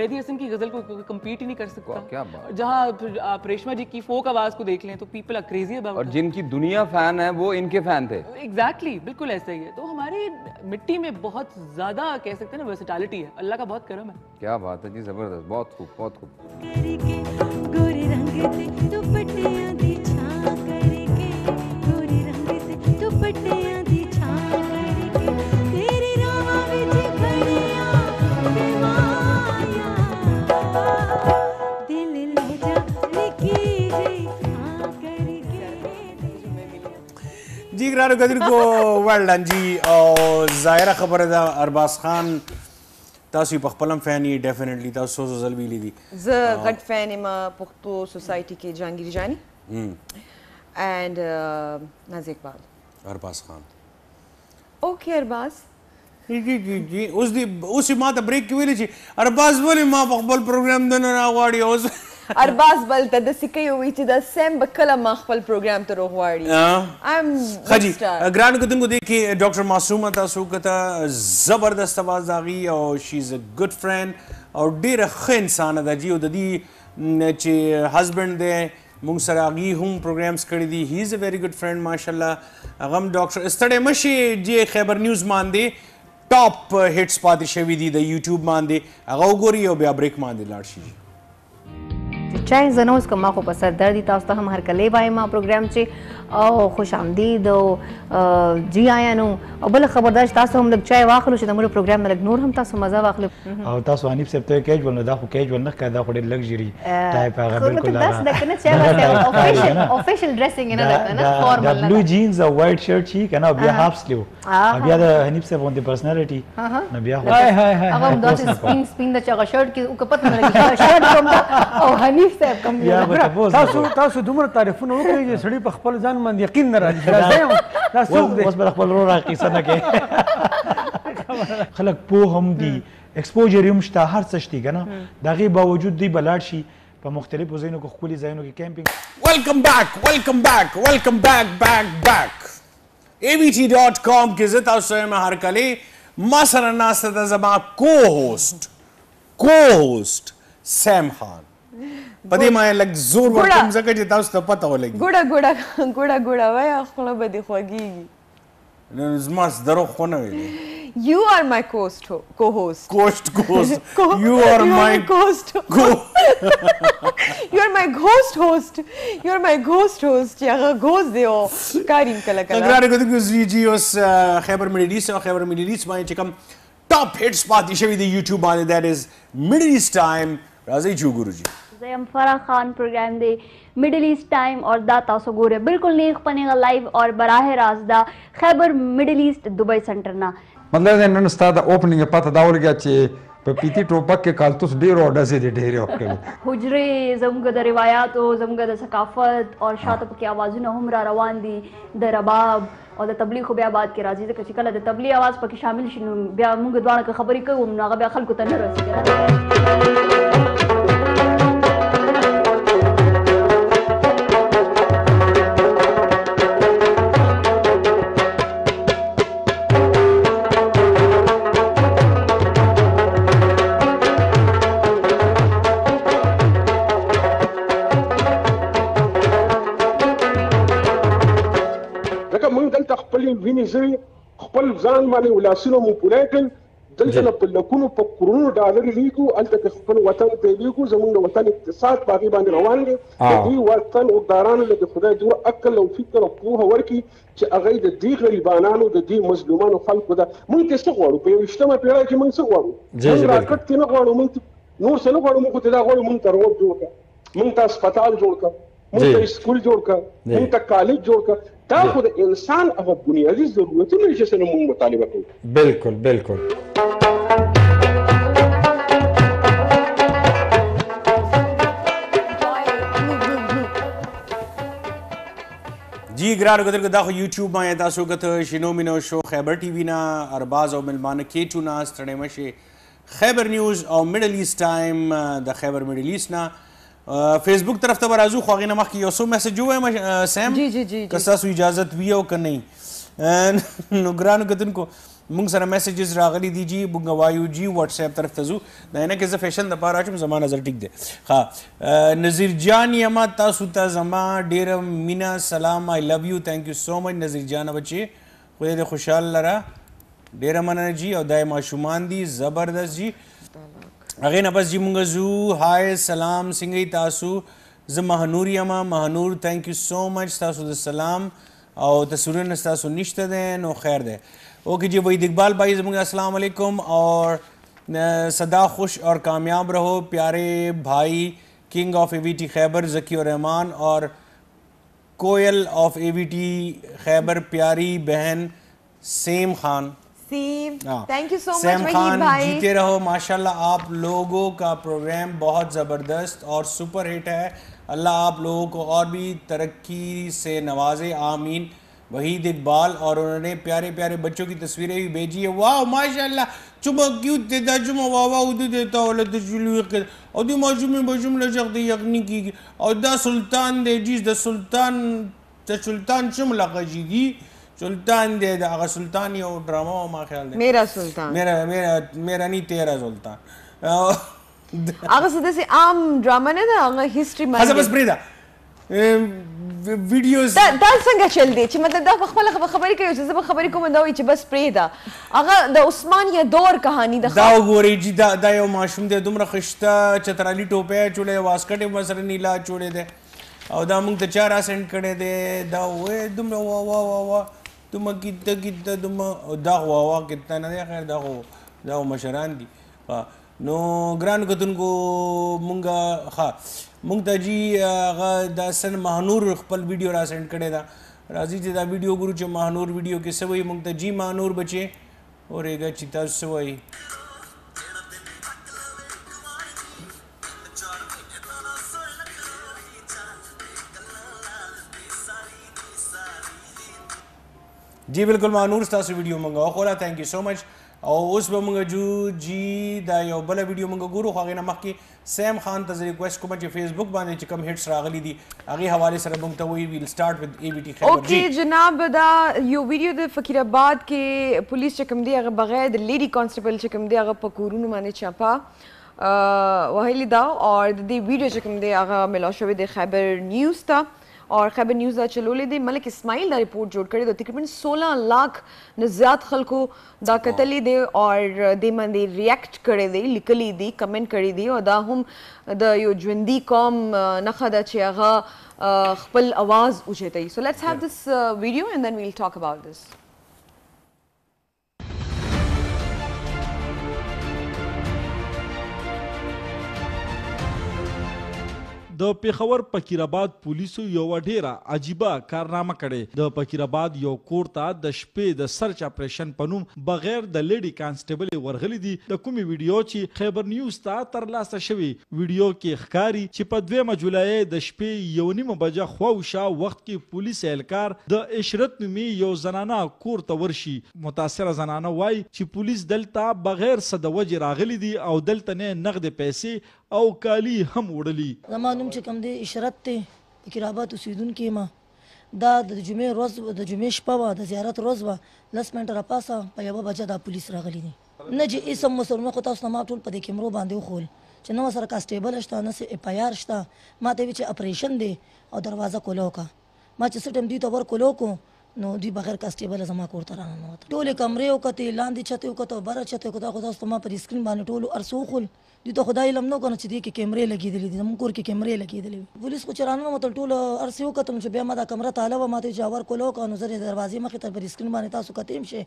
Speaker 4: बेदी हसन की गजल को कम्पीट ही नहीं कर सकता क्या बात जहाँ आप रेशमा जी की फोक आवाज को देख लें तो पीपल आर क्रेजी अबाउट और जिनकी दुनिया फैन है वो इनके फैन थे एग्जैक्टली exactly, बिल्कुल ऐसा ही है तो हमारी मिट्टी में बहुत ज्यादा कह सकते हैं ना वर्सिटैलिटी है अल्लाह का बहुत करम है क्या बात है जी जबरदस्त बहुत खूब बहुत खूब
Speaker 1: دی ګرانو کتونکو ویلډن جی او ظاهره خبره ده ارباز خان تاسو په خپلم فین یې ډیفینټلی تاسو سوزو زل ویلی دي زه غټ
Speaker 2: فین یم پښتو سوسایټي کې جهانگیر
Speaker 1: جانی
Speaker 2: اند نازیک بال
Speaker 1: ارباز خان اوکې ارباز اوس دی اوس ما ته بریک کې ویل چې ارباز ولې ما په خپل پروګرام د نه راغواړي اوس ارباز بل ته د سکه
Speaker 2: یو وی چې د سم بکله ما خپل پروګرام ته راغواړي ام خجی ګران
Speaker 1: کوتنګو دی کې ډاکټر معصومه تاسو کته زبردست आवाज داغي او شي از ا ګډ فرند او ډیره ښه انسان ده جی او د دې چې هزبند دی مونږ سره هغه هم پروګرامز کړی دي هی از ا ویری ګډ فرند ماشالله هغه ډاکټر استړې مشي جی خیبر نیوز مان دی ټاپ هټس پاتې شوي دي د یوټیوب باندې هغه وګوري او بیا بریک باندې لاړ شي
Speaker 4: چې چای زنوز کوم خو په سر درد تاسو ته هم هر کله وایما پروګرام چې او خوش آمدید او جی آیانو او بل خبردار تاسو هم لږ چای واخلو چې د موږ پروګرام لږ نور هم تاسو مزه واخلو
Speaker 5: او تاسو انیب صاحب ته کیجول نه دا خو کیجول نه کړه دا خو ډېر لګژری
Speaker 4: ټایپ هغه بالکل دا دا کنه
Speaker 3: چې هغه افیشل افیشل ډریسینګ نه ده کنه فارمل بلو
Speaker 1: جینز او وایټ شرټ چی کنه
Speaker 3: بیا هاف سلیو بیا د
Speaker 5: انیب صاحب اون دی پرسنالټی
Speaker 3: نه بیا هاي هاي
Speaker 4: هاي هغه دا سپین سپین د چا شرټ کې او کپت نه لګي شرټ کوم او حنیف صاحب کوم
Speaker 5: تاسو تاسو دومره تعریفونه وکړي چې سړی په خپل ځان ځان باندې یقین نه راځي دا زه یم دا څوک دی اوس
Speaker 1: بل خپل رو راکې سنه کې خلک په هم دي اکسپوجر هم شته هر څه شته کنه دا غي باوجود دی بلاړ شي په مختلفو ځایونو کې خولي ځایونو کې کیمپینګ ویلکم بیک ویلکم بیک ویلکم بیک بیک بیک avt.com کې زه تاسو سره مې هر کله ما سره ناسته د زما کو هوست کو هوست سام خان
Speaker 2: پدې ما لک زور
Speaker 1: ورکوم ځکه چې تاسو ته پته ولګي
Speaker 2: ګوډه ګوډه ګوډه ګوډه وای خوله به دي خوږیږي
Speaker 1: نو زما درو خو نه ویلې
Speaker 2: you are my host co-host host host co
Speaker 1: you are you my host go
Speaker 2: you are my ghost host you are my ghost host یا ghost دی او کاریم کله کله تګرار
Speaker 1: کوي چې جی اوس خیبر مډیډیس او خیبر مډیډیس باندې چې کوم ټاپ هټس پاتې شوی دی یوټیوب باندې دیٹ از مډیډیس ټایم راځي جو ګورو جی
Speaker 4: زم فرح خان پروگرام دی مڈل ایسٹ ٹائم اور دا تاسو ګوره بالکل نیک پنیغه لایو اور براه راز دا خیبر
Speaker 3: مڈل ایسٹ دبي سنټر نا
Speaker 6: مطلب نن استاد اوپننګ پته دا ولګیا چې په پیتی ټوپک کې کالتوس ډیر اور دزې دې ډیر اور کړو
Speaker 4: حجره زمګه د روایت او زمګه د ثقافت او شاته پکې आवाजونه هم را روان دي د رباب او د تبلیغ خو بیا بعد کې راځي ځکه چې کله د تبلیغ आवाज پکې شامل شي نو بیا موږ دواړه خبرې کوو نو هغه بیا خلکو ته نه
Speaker 3: رسیږي
Speaker 6: زه خپل ځان باندې ولاسونه مو پوره کړل دلته په لکونو په کرونو ډالر لیکو الته خپل وطن ته لیکو زموږ د وطن اقتصاد باقي باندې روان دي دې وطن او دارانو له خدای جوړ عقل او فکر او پوهه ورکی چې هغه د دې غریبانو د دې مظلومانو خلکو ده موږ ته څه غواړو په وشتمه پیړۍ کې موږ څه غواړو موږ راکټ کې نه غواړو موږ نور څه نه غواړو موږ ته دا غواړو موږ ته روډ جوړ کړه موږ ته هسپتال جوړ کړه موږ ته سکول جوړ کړه موږ ته کالج جوړ کړه دا خو د انسان هغه بنیادی ضرورتونه چې سره موږ مطالبه کوو بالکل بالکل
Speaker 1: جی ګرانو کتل دا خو یوټیوب باندې تاسو کته شینو مینو شو خیبر ټي وی نه ارباز او ملمانه کې ټو نه ستړې مشه خیبر نیوز او میډل ایست ټایم د خیبر میډل ایست نه فیسبوک طرف ته به راځو خو هغې نه مخکې یو څو میسج ووایم سیم که ستاسو اجازت وي او که نه نو ګرانو کتونکو موږ سره میسجز راغلي دي جی موږ وایو جی واتس اپ طرف ته ځو دا نه کې زه فیشن د پاره راځم زما نظر ټیک دی ها نذیر جان یم تاسو ته زما ډیره مینا سلام آی لو یو تھینک یو سو مچ نذیر جان بچي خدای دې خوشحال لره ډیره مننه جی او دای ماشومان دي زبردست جی अगेन अबस जी मुंगजू हाय सलाम सिंगई तासु ज़ महानूर यमा Mahnoor thank you so much तासु द सलाम और तस्वीर तासु निश्त दें और खैर दें ओके जी वही इकबाल भाई अस्सलाम वालेकुम और सदा खुश और कामयाब रहो प्यारे भाई king of A V T Khyber Zaki Rehman और कोयल of A V T Khyber प्यारी बहन सेम Khan
Speaker 4: Naseem thank you so much Khan जीते रहो
Speaker 1: माशाल्लाह आप लोगों का प्रोग्राम बहुत ज़बरदस्त और सुपर हिट है अल्लाह आप लोगों को और भी तरक्की से नवाजे आमीन वहीद इकबाल और उन्होंने प्यारे प्यारे बच्चों की तस्वीरें भी भेजी है वाह माशाल्लाह चुमा चुमा की सुल्तान दे जी द सुल्तान सुल्तान चुम लगा जी سلطان دی دا هغه سلطان یو ډراما ما خیال دی میرا سلطان میرا میرا میرا نی تیرا سلطان
Speaker 2: هغه څه دسي عام ډراما نه دا هغه هیستوري مې بس پریدا ویډیوز دا دا څنګه چل دی چې مطلب دا خپل خبرې کوي چې زه خبرې کوم دا وي چې بس پریدا هغه د عثمان یا دور کہانی د دا وګوري
Speaker 1: چې دا دا یو ماشوم دی دومره خشته چترالی ټوپه چولې واسکټ مسره نیلا چولې دی او دا موږ ته چار اسنټ کړي دی دا وې دومره وا وا وا وا دومره کیته کیته دومره دغه واوا کیته نه دی خیر دغه دغه مشران دي نو ګران کتونکو مونږه ها مونږ ته جی هغه د سن مهنور خپل ویډیو را سند کړی دا راځي چې دا ویډیو ګورو چې مهنور ویډیو کې سوي مونږ ته جی مهنور بچي اورېګه چې تاسو وایي جی بالکل مانور تاسو ویډیو مونږه خوره ثانک یو سو مچ او اوس به مونږ جو جی دا یو بل ویډیو مونږ ګورو خو غینه مخکې سیم خان ته ریکوست کوم چې فیسبوک باندې چې کم هټس راغلي دي هغه حواله سره مونږ ته وی ویل سٹارټ وذ ای وی ټی خبر اوکې
Speaker 2: جناب دا یو ویډیو د فقیر آباد کې پولیس چې کوم دی هغه بغیر د لیډي کانسټیبل چې کوم دی هغه پکورونو باندې چاپا وهلی دا او د دې ویډیو چې کوم دی هغه ملاو شوی د خبر نیوز ته और खैबर न्यूज़ जा चलोले दे मलिक इस्माइल दा रिपोर्ट जोड़ करे तो तकरीबन 16 लाख ने ज़्यादा खलको दा कतल दे और दे मन दे रिएक्ट करे दे लिकली दी कमेंट करे दी और दा हम द यो ज्वंदी कॉम नखा दा चियागा खपल आवाज़ उचेतई so let's have this video and then we'll talk about this
Speaker 6: د پیښور پکیرآباد پولیسو یو ډیره عجیبه کارنامه کړې د پکیرآباد یو کور ته د شپې د سرچ اپریشن په نوم بغیر د لیډي کانسټیبل ورغلي دي د کومې ویډیو چې خیبر نیوز ته ترلاسه شوی ویډیو کې ښکاری چې په 2 جولای د شپې یو نیم بجه خواوشا وخت کې پولیس اهلکار د اشرت نومي یو زنانه کور ته ورشي متاثره زنانه وای چې پولیس دلته بغیر څه د وجې راغلي دي او دلته نه نقد پیسې او کالی هم وړلی
Speaker 4: زما نوم چې کوم دی اشرت دی پکې رابات اوسېدونکی ما دا د جمعې ورځ د جمعې شپه وه د زیارت ورځ وه لس منټه راپاسه په یوه بجه دا پولیس راغلی دي نه چې اسم مو سره نه خو تاسو ما ټول په دې کیمرو باندې وخول چې نه سره کاسټیبل شته نه سه اف آی آر شته ما ته وی چې اپریشن دی او دروازه کولو کا ما چې سټم دی ته ور کولو کو نو دوی بغیر کاسټیبل زما کور ته رانه وته ټول کمرې وکته لاندې چته وکته بره چته وکته خدا ستو ما پر سکرین باندې ټول ارسو خل دوی ته خدای علم نو کنه چې دې کې کیمرې لګېدلې دي موږ کور کې کیمرې لګېدلې پولیس خو چرانو مته ټول ارسو وکته چې بیا ما دا کمره تاله و ما ته جاور کولو کنه زره دروازې مخې ته پر سکرین باندې تاسو کتیم شه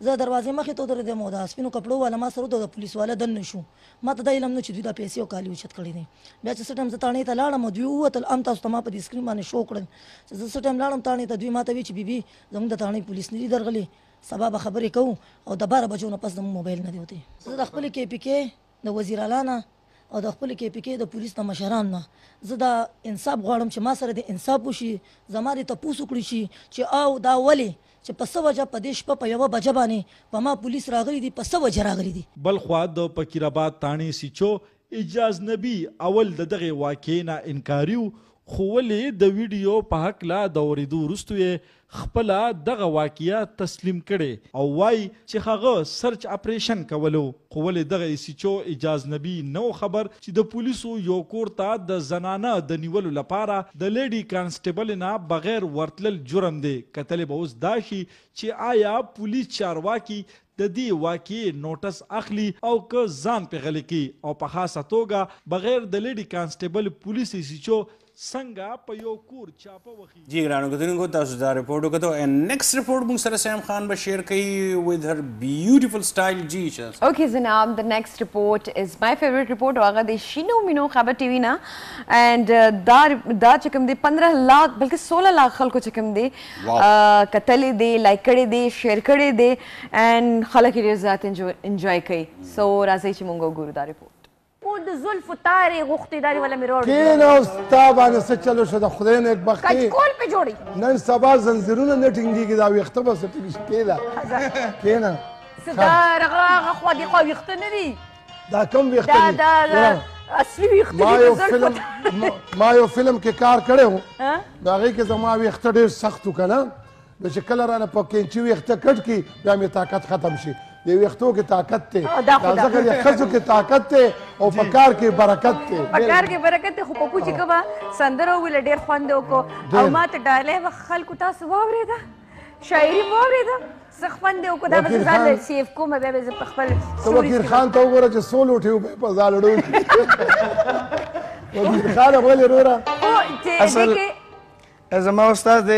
Speaker 4: زه دروازې مخې ته درې مو دا سپینو کپړو والا ما سره د پولیس والا دن نشو ما ته د علم نه چې دوی دا پیسې او کالي اوچت کړی دي بیا چې سټم زه تاڼې ته لاړم دوی ووتل ام تاسو ته ما په دې سکرین باندې شو کړل چې زه سټم لاړم تاڼې ته دوی ما ته وی چې بیبي زموږ د تاڼې پولیس نه دي درغلي سبا به خبرې کوو او د بار بجو نه پس د موبایل نه دی وتی زه د خپل کې پی کې د وزیر اعلی او د خپل کې پی کې د پولیس د مشران نه زه د انصاف غواړم چې ما سره د انصاف وشي زما د تاسو کړی شي چې او دا ولی چې په سو وجه په دې شپه په یو بجه باندې په ما پولیس راغلي دي په سو وجه راغلي دي
Speaker 6: بل خو د پکیر آباد تانی سچو اجاز نبی اول د دغه واقعې نه انکاریو خو ولې د ویډیو په حق لا د اوریدو وروسته یې خپل دغه واقعیا تسلیم کړي او وای چې هغه سرچ اپریشن کولو خو ولې دغه اسیچو اجازه نبی نو خبر چې د پولیسو یو کور ته د زنانه د نیولو لپاره د لیډي کانسټیبل نه بغیر ورتلل جرم دی کتل به اوس داشي چې آیا پولیس چارواکي د دې واقعي نوټس اخلي او که ځان په غلکی او په خاصه توګه بغیر د لیډي کانسټیبل پولیس سیچو څنګه په یو کور چاپه وخی
Speaker 1: جی ګرانو کتونکو تاسو دا رپورټ وکړو ان نیکسټ رپورټ موږ سره سیم خان به شیر کړي وذ هر بیوټیفل سټایل جی شاس
Speaker 2: اوکې زنام د نیکسټ رپورټ از مای فیوریټ رپورټ هغه د شینو مینو خبر ټی وی نه اند دا دا چې کوم دی 15 لاکھ بلکې 16 لاکھ خلکو چې کوم دی کتلې دی لایک کړي دی شیر کړي دی اند خلک یې ډیر زیات انجوای کوي سو راځي چې موږ وګورو دا رپورټ
Speaker 4: په د زلف تارې غوښتي داري ولا میروړ کین او ستا
Speaker 5: باندې څه چلو شو د خدای نه بخت کچکول په جوړي نن سبا زنجیرونه نه ټینګيږي دا ویخته بس ټینګ شپېلا کین صدا رغه
Speaker 2: خو دې خو ویخته نه دي
Speaker 5: دا کوم ویخته دي دا دا
Speaker 3: اصلي ویخته دي فلم
Speaker 5: ما یو فلم کې کار کړو دا غي کې زما ویخته ډېر سخت وکنه نو چې کله رانه په کینچي ویخته کټ کی بیا مې طاقت ختم شي د ویختو کې طاقت ته دا ځکه د خزو کې طاقت ته او په کار کې برکت ته په کار
Speaker 2: کې برکت ته خو په کوچی کبا سندرو ول ډیر خوند وکړو او ماته ډاله و خلکو تاسو واورېدا شاعري واورېدا زخمن دی او کو دا به ځان له سیف کوم به به په خپل تو وکیر
Speaker 5: خان ته وګوره چې سولو ټیو په ځال وړو وکیر خان ولې رورا او ته زما استاد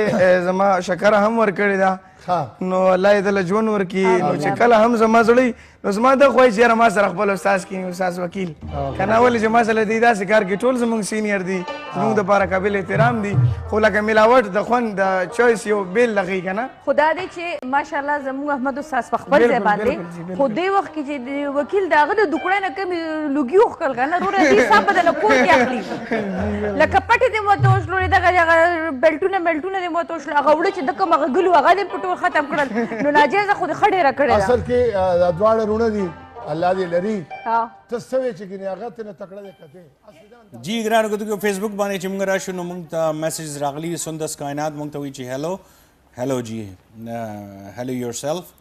Speaker 5: زما شکر هم ور کړی دا نو الله دې له ژوند ورکي نو چې کله هم زما زړی نو زما د خوښ یاره ما سره خپل استاد کې استاد وکیل کنه ولې چې ما سره دې داسې کار کې ټول زمونږ سینیئر دي زمونږ د پاره قابل احترام دي خو لکه ملاوت د خوند د چویس یو بیل لغی کنه
Speaker 2: خدا دې چې ماشاءالله زمونږ احمد استاد په خپل ځای باندې خو دې وخت کې چې وکیل داغه د دوکړه نه کم لګي وخل کنه روره دې صاحب بدل کول کې
Speaker 3: اخلي
Speaker 2: لکه پټې دې مو توشلو دغه بلټونه بلټونه دې مو توشلو هغه وړ چې د کوم غلو هغه دې پټو ختم کړل نو
Speaker 5: ناجیزه خو دې ښه ډېره کړې ده اصل کې دا دواړه رونه دي الله دې لري ته څه وی چې ګنې هغه ته تکړه دې کته
Speaker 1: جی ګرانو کو فیسبوک باندې چې موږ راشو نو موږ ته میسج راغلی سندس کائنات موږ ته وی چې هالو هالو جی هالو یور سیلف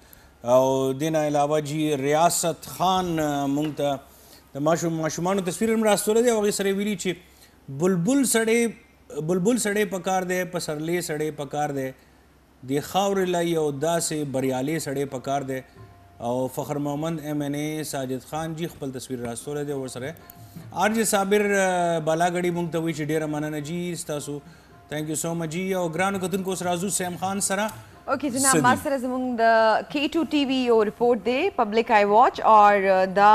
Speaker 1: او دینه علاوه جی ریاست خان موږ ته د ماشوم ماشومانو تصویر هم راستوره دي او هغه سره ویلي چې بلبل سړی بلبل سړی پکار دی پسرلی سړی پکار دی د خاورې لای یو داسې بریالي سړی پکار دی او فخر محمد ایم ان ای ساجد خان جی خپل تصویر راستوره دی ور سره ار جی صابر بالاګړی مونږ ته وی چې ډیره مننه جی تاسو ثانک یو سو مچ جی او ګران کتونکو سره زو سیم خان سره
Speaker 2: اوکې جناب ما سره زمونږ د کی ټو ټي وی یو رپورت دی پبلک آی واچ اور دا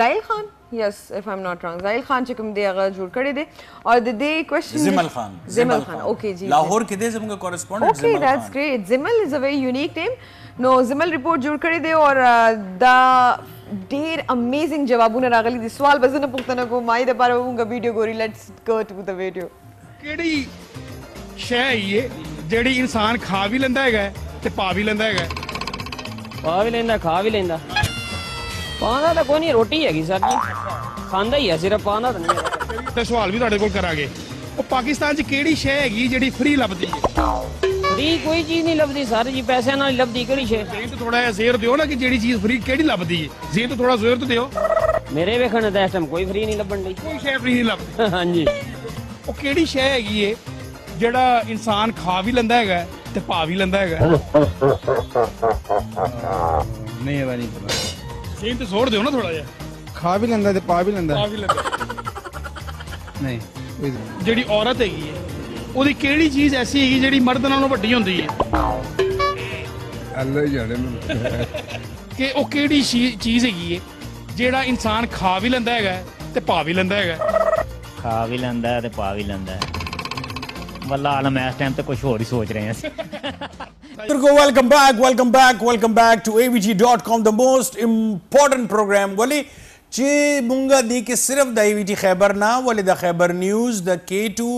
Speaker 2: زایل خان یس اف ایم ناٹ رانگ زایل خان چې کوم دی هغه جوړ کړی دی اور د دې کوېشن زمل خان زمل خان اوکے جی لاهور کې دی زموږ
Speaker 1: کورسپونډنٹ زمل اوکے دټس
Speaker 2: گریٹ زمل از ا ویری یونیک نیم نو زمل ریپورت جوړ کړی دی اور دا ډیر امیزینګ جوابونه راغلي دي سوال به زه نه پوښتنه کوم مای د پاره مونږه ویډیو ګوري لیټس گو ټو د ویډیو
Speaker 5: ਕਿਹੜੀ ਸ਼ੈ ਇਹ ਜਿਹੜੀ ਇਨਸਾਨ ਖਾ ਵੀ ਲੈਂਦਾ ਹੈਗਾ ਤੇ ਪਾ ਵੀ ਲੈਂਦਾ ਹੈਗਾ ਪਾ ਵੀ ਲੈਂਦਾ ਖਾ ਵੀ ਲੈਂਦਾ ਪਾਉਂਦਾ ਤਾਂ ਕੋਈ ਨਹੀਂ ਰੋਟੀ ਹੈਗੀ ਸਰ ਜੀ ਖਾਂਦਾ ਹੀ ਹੈ ਸਿਰਫ ਪਾਉਂਦਾ ਤਾਂ ਨਹੀਂ ਤੇ ਸਵਾਲ ਵੀ ਤੁਹਾਡੇ ਕੋਲ ਕਰਾਂਗੇ ਉਹ ਪਾਕਿਸਤਾਨ 'ਚ ਕਿਹੜੀ ਸ਼ੈ ਹੈਗੀ ਜਿਹੜੀ ਫ੍ਰੀ ਲੱਭਦੀ ਹੈ ਫ੍ਰੀ ਕੋਈ ਚੀਜ਼ ਨਹੀਂ
Speaker 4: ਲੱਭਦੀ ਸਰ ਜੀ ਪੈਸਿਆਂ ਨਾਲ ਲੱਭਦੀ ਕਿਹੜੀ ਸ਼ੈ
Speaker 5: ਜ਼ੇਰ ਥੋੜਾ ਜਿਹਾ ਜ਼ੇਰ ਦਿਓ ਨਾ ਕਿ ਜਿਹੜੀ ਚੀਜ਼ ਫ੍ਰੀ ਕਿਹੜੀ ਲੱਭਦੀ ਹੈ ਜ਼ੇਰ ਤੋਂ ਥੋੜਾ ਜ਼ੇਰ ਤਾਂ ਦਿਓ ਮੇਰੇ ਵੇਖਣ ਦਾ ਇਸ ਟਾਈਮ ਕੋਈ ਫ੍ਰੀ ਨਹੀਂ ਲੱਭਣ ਲਈ ਕੋਈ ਸ਼ੈ ਫ੍ਰੀ ਨਹੀਂ ਲੱਭਦੀ ਹਾਂਜੀ ਉਹ ਕਿਹੜੀ ਸ਼ੈ ਹੈਗੀ ਏ ਜਿਹੜਾ ਇਨਸਾਨ ਖਾ ਵੀ ਲੈਂਦਾ ਹੈਗਾ ਤੇ ਪਾ ਵੀ ਲੈਂਦਾ ਹੈਗਾ
Speaker 6: ਨਹੀਂ ਇਹਦਾ ਨਹੀਂ ਪਤਾ
Speaker 5: ਸੀਨ ਤੇ ਛੋੜ ਦਿਓ ਨਾ ਥੋੜਾ ਜਿਹਾ ਖਾ ਵੀ ਲੈਂਦਾ ਤੇ ਪਾ ਵੀ ਲੈਂਦਾ ਪਾ ਵੀ ਲੈਂਦਾ ਨਹੀਂ ਜਿਹੜੀ ਔਰਤ ਹੈਗੀ ਹੈ ਉਹਦੀ ਕਿਹੜੀ ਚੀਜ਼ ਐਸੀ ਹੈਗੀ ਜਿਹੜੀ ਮਰਦ ਨਾਲੋਂ ਵੱਡੀ ਹੁੰਦੀ ਹੈ
Speaker 6: ਅੱਲੇ ਹੀ ਜਾਣੇ ਮੈਨੂੰ
Speaker 1: ਕਿ ਉਹ ਕਿਹੜੀ ਚੀਜ਼ ਹੈਗੀ ਹੈ ਜਿਹੜਾ ਇਨਸਾਨ ਖਾ ਵੀ ਲੈਂਦਾ ਹੈਗਾ ਤੇ ਪਾ ਵੀ ਲੈਂਦਾ ਹੈਗਾ
Speaker 4: ਖਾ ਵੀ ਲੈਂਦਾ ਤੇ ਪਾ ਵੀ ਲੈਂਦਾ ਵੱਲਾ ਆਲਮ ਇਸ ਟਾਈਮ ਤੇ ਕੁਝ ਹੋਰ ਹੀ ਸੋਚ ਰਹੇ ਆ ਅਸੀਂ
Speaker 1: Durgo, welcome back, welcome back, welcome back to avg.com, the most important program. ولی چې مونږه دی کې صرف د ایویټي خیبر نه ولې د خیبر نیوز د K2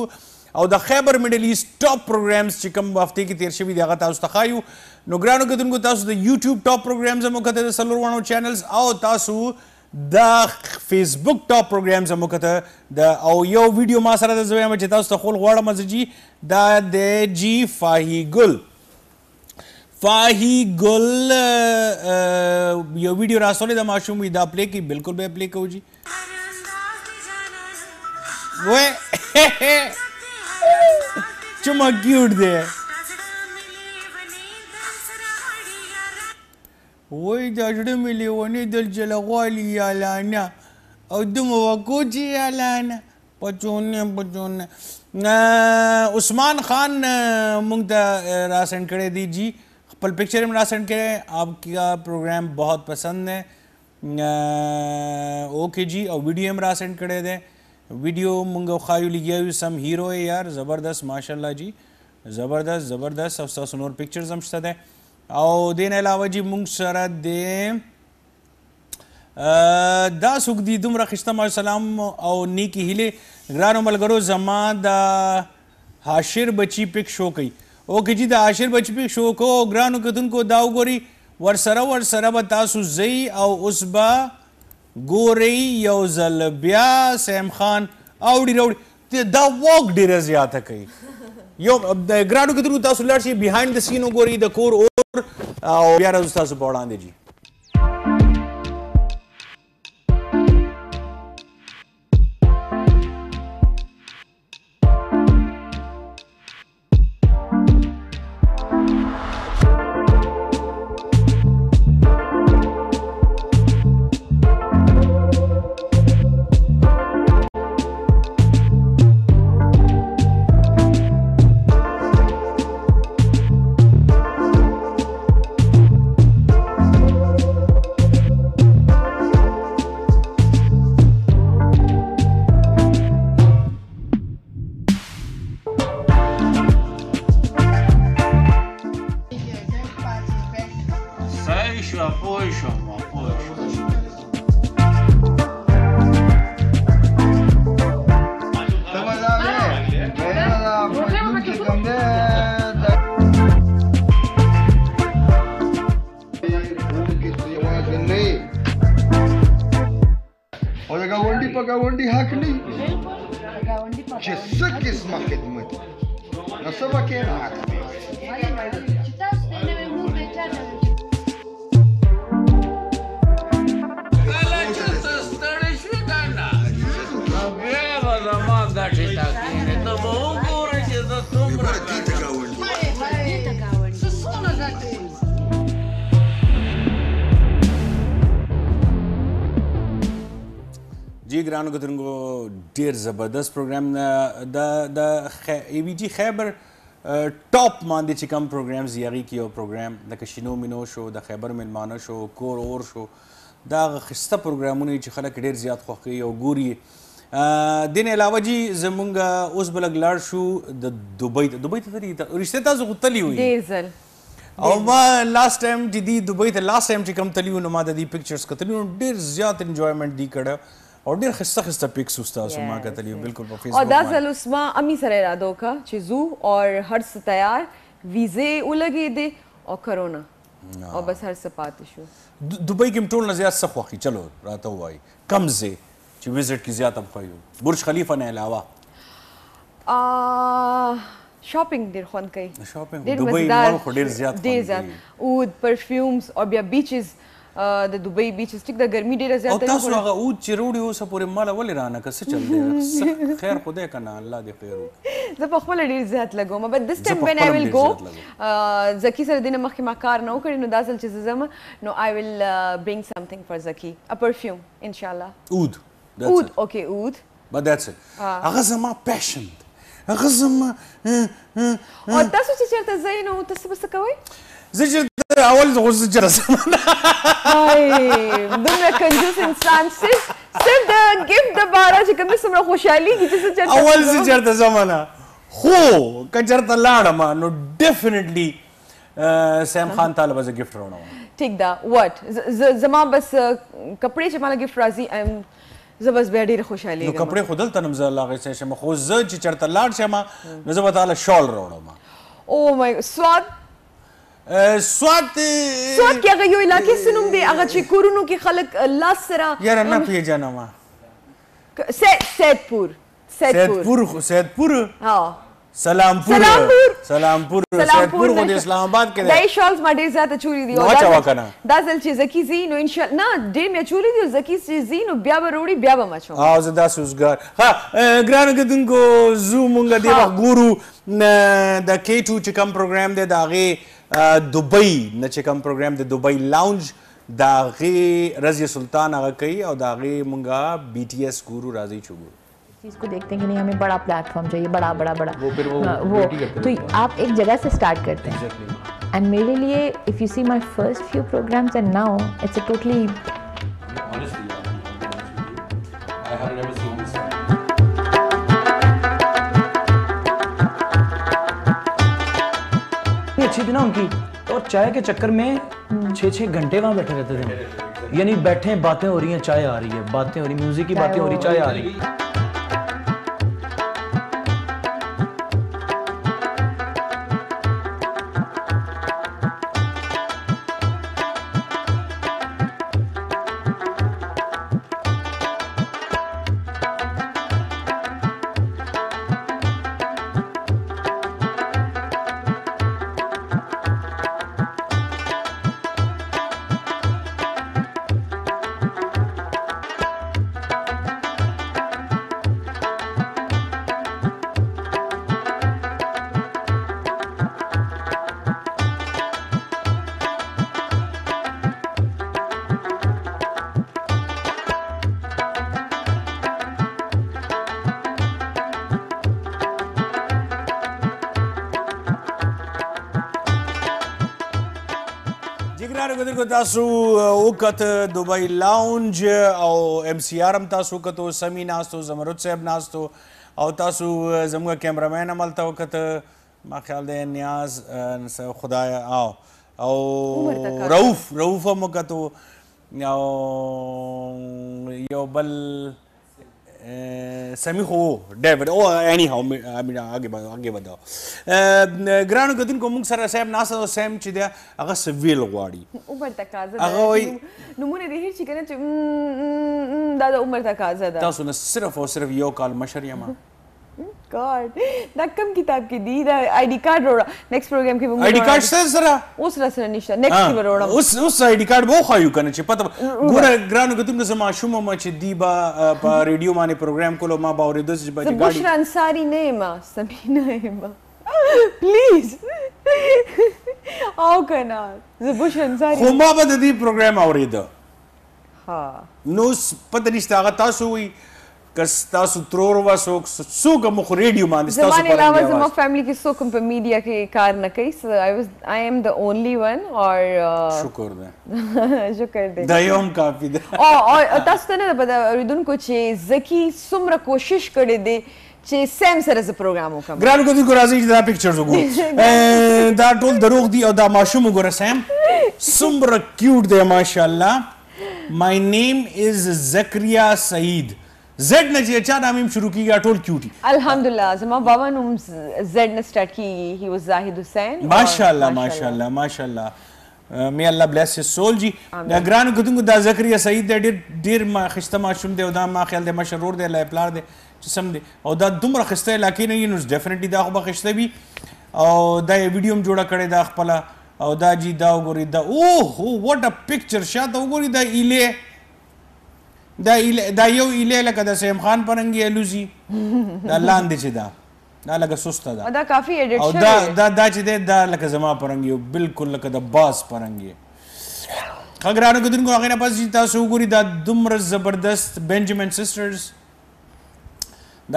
Speaker 1: او د خیبر میډل ایست ټاپ پروګرامز چې کوم هفته کې تیر شوي دی هغه تاسو ته خایو نو ګرانو کتونکو تاسو د یوټیوب ټاپ پروګرامز هم وکړه د سلورونو چینلز او تاسو د فیسبوک ټاپ پروګرامز هم وکړه د او یو ویډیو ما سره د زویم چې تاسو ته خول غواړم زه جی د د جی فاهی ګل فاهي ګل یو ویډیو را سولې د ماشوم دا پلی کی بالکل به پلی کو جی و چما کیوټ دی وای دا جړې مې لیونی دل جلغوالی یا لانا او دومره وکوجی یا لانا پچونه پچونه عثمان خان مونږ ته را سند کړی دی جی पल पिक्चर इमरान सेंड करें आपका प्रोग्राम बहुत पसंद है ओके जी और वीडियो इमरान सेंड करे दें वीडियो मुंगो खायू लिया हुई सम हीरो है यार ज़बरदस्त माशाल्लाह जी ज़बरदस्त ज़बरदस्त अफसा सुनोर पिक्चर्स हम सद है और देन अलावा जी मुंग सरा दे دا سوک دی دومره خشته ما سلام او نیکی هیله ګرانو ملګرو زما د حاشر بچی پک شو کوي او که چې د عاشر بچ په شو کو ګرانو کتونکو دا وګوري ورسره ورسره به تاسو زی او اوس به ګورئ یو ځل بیا سیم خان اوړي راوړي دا واک ډېره زیاته کوي یو ګرانو کتونکو تاسو لاړ شئ بیهایند د سین وګورئ د کور اور او بیا راځو تاسو په وړاندې جی ګرانو کتونکو ډیر زبردست پروګرام د د ای بي جی خیبر ټاپ باندې چې کوم پروګرامز یاري کې یو پروګرام د کشینو مینو شو د خیبر ملمانه شو کور اور شو دا خسته پروګرامونه چې خلک ډیر زیات خوښوي او ګوري دین علاوه جی زمونږ اوس بلګ لاړ شو د دوبۍ ته دوبۍ ته ترې رښتیا تاسو غوتلی وي ډیر ځل او ما لاست ټایم چې دی دوبۍ ته لاست ټایم چې کوم تلیو نو ما د دې پکچرز کتلیو ډیر زیات انجوایمنت دی کړه او ډیر خسته خسته پیکس تاسو ما کتلی بالکل په فیسبوک او دا ځل
Speaker 2: اوس ما امي سره را دوکا چې زو او هر څه تیار ویزه ولګې دي او کرونا او بس هر څه پاتې شو
Speaker 1: دوبۍ کې ټول نه زیات څه خوخي چلو راته وای کم زه چې وزټ کې زیات هم خوایو برج خلیفہ نه علاوه
Speaker 2: ا شاپینګ ډیر خوند کوي شاپینګ دوبۍ مال خو ډیر زیات ډیر زیات او پرفیومز او بیا بیچز د دوبۍ بیچ سټیک د ګرمۍ ډیره زیاته او تاسو هغه
Speaker 1: او چې روړی اوسه پورې مال ولې رانه که څه چل دی خیر خدای کنه الله دې خیر
Speaker 2: وکړي زه په خپل ډیر زیات لګوم بس دس ټایم وین آی ویل ګو زکی سره دینه مخکې ما کار نه وکړ نو دا ځل چې زم نو آی ویل برینګ سمثینګ فار زکی ا پرفیوم ان شاء الله
Speaker 1: اود اود
Speaker 2: اوکې اود
Speaker 1: but that's it هغه زما پیشن هغه زما او
Speaker 2: تاسو چې چیرته ځئ نو تاسو څه کوئ
Speaker 1: زه چې اول غوسه جره دومره کنجوس
Speaker 2: انسان صرف صرف د ګفت د باره چې کوم څومره خوشحالېږي چې څه چرته اول زه
Speaker 1: چرته ځم نه خو که چرته لاړم نو ډیفینیټلي سیم خان ته به زه ګفت راوړم
Speaker 2: ٹھیک دا وټ زما بس کپڑے چې مال ګفت راځي ایم زه بس بیا ډېر خوشحالېږم نو کپڑے
Speaker 1: خو دلته نه م زه لاغې څه شم خو زه چې چرته لاړ شم نو زه به تاله شال راوړم
Speaker 2: او مای سواد
Speaker 1: سواد
Speaker 2: سواد کې هغه یو علاقې سنوم دی هغه چې کورونو کې خلک لاس سره یاره نه
Speaker 1: پیژنم سیدپور سیدپور خو سیدپور ها سلامپور سلامپور سلامپور خو د اسلام آباد کې دی دا
Speaker 2: شالز ما ډیر زیات چوری دی نو چا وکنه دا ځل چې زکی زی نو ان شاء الله نه ډیر می چوری دی زکی زی نو بیا به وروړي بیا به مچو
Speaker 1: ها زه دا سوزګار ها ګران کدن کو زو مونږ دی ګورو د کیټو چې کوم پروګرام دی دا غي دبي نه چې کوم د دبي لاونج دا غي رضی سلطان هغه کوي او دا غي مونږه بي ٹی ایس
Speaker 3: चीज़ को देखते हैं कि नहीं हमें बड़ा प्लेटफॉर्म चाहिए बड़ा
Speaker 2: बड़ा बड़ा
Speaker 5: वो फिर वो, हाँ, वो तो
Speaker 2: आप एक जगह से स्टार्ट करते हैं एंड मेरे लिए if you see my first few programs and now it's a totally
Speaker 4: थी ना उनकी और चाय के चक्कर में छः छः घंटे वहाँ बैठे रहते थे यानी बैठे बातें हो रही हैं चाय आ रही
Speaker 1: है बातें हो रही म्यूजिक की बातें हो रही चाय आ रही है خلکو تاسو وکټ دوبۍ لاونج او ام سی آر هم تاسو وکټو سمي ناستو زمرد صاحب ناستو او تاسو زموږ کیمرامین عمل ته وکټ ما خیال دی نیاز خدای او او رؤوف رؤوف هم وکټو او یو بل سمیخو ډیوډ او اني هاو اګه اګه ودا ګرانو کتن کوم سره سیم ناس او سیم چې دی هغه سویل غواړي
Speaker 2: عمر تقاضا هغه وي نمونه دې هیڅ کنه چې دا د عمر تقاضا ده تاسو
Speaker 1: نه صرف او صرف یو کال مشر یم
Speaker 2: गॉड ना कम किताब की दी ना आईडी कार्ड रोड़ा next program کې ID card سره سره اوس را سره نشته نیکسټ کې وروړم اوس
Speaker 1: اوس ID card وو خایو کنه چې پته ګوره ګرانو کوم زما ماشوم ما چې دی با په ریډیو باندې پروګرام کولو ما باور د چې باندې ګاډي بشرا
Speaker 2: انصاری نه ما سمینا ما پلیز او کنه زه بشرا انصاری خو ما به
Speaker 1: د دې پروګرام اوریدو ها نو پته نشته هغه تاسو وی کستا سترور وا سو سوګ مخ ریډیو باندې تاسو په اړه زما زما
Speaker 2: فیملی کې سو کوم په میډیا کې کار نه کوي سو آی واز آی ایم د اونلی ون اور شکر دې شکر دې دا یوم
Speaker 1: کافی ده او او
Speaker 2: تاسو ته نه پته اوریدونکو چې زکی سمره کوشش کړې دي چې سم سره ز پروګرام
Speaker 5: وکم ګران
Speaker 1: کو دې کو راځي چې دا پکچرز وګورو دا ټول دروغ دي او دا ماشوم وګوره سم سمره کیوټ دی ماشاءالله ماي نیم از زکریا سعید زد نه چې چا نامیم شروع کیږي ټول کیوټي
Speaker 2: الحمدلله زما بابا نوم زد نه سٹارټ کیږي هی واز زاهد حسین ماشاءالله ماشاءالله
Speaker 1: ماشاءالله می الله بلیس هز سول جی دا ګرانو کتونکو دا زکریا سعید دی ډیر ډیر ما خسته ماشوم دی او دا ما خیال دی مشر ورور دی لای پلار دی چې سم دی او دا دومره خسته علاقې نه نو ډیفینټلی دا خو به خسته وي او دا ویډیو هم جوړه کړې دا خپل او دا جی دا وګوري دا اوه واټ ا پکچر شاته وګوري دا اله دا ایل دا یو ایله لکه د سیم خان پرنګي الوزی دا لاندې چې دا دا لکه سسته ده
Speaker 2: دا کافی ایډیټ او دا
Speaker 1: دا دا چې ده دا لکه زما پرنګي بالکل لکه د باس پرنګي خګرانو کې دونکو هغه نه پس چې تاسو وګورئ دا دومره زبردست بنجامین سسټرز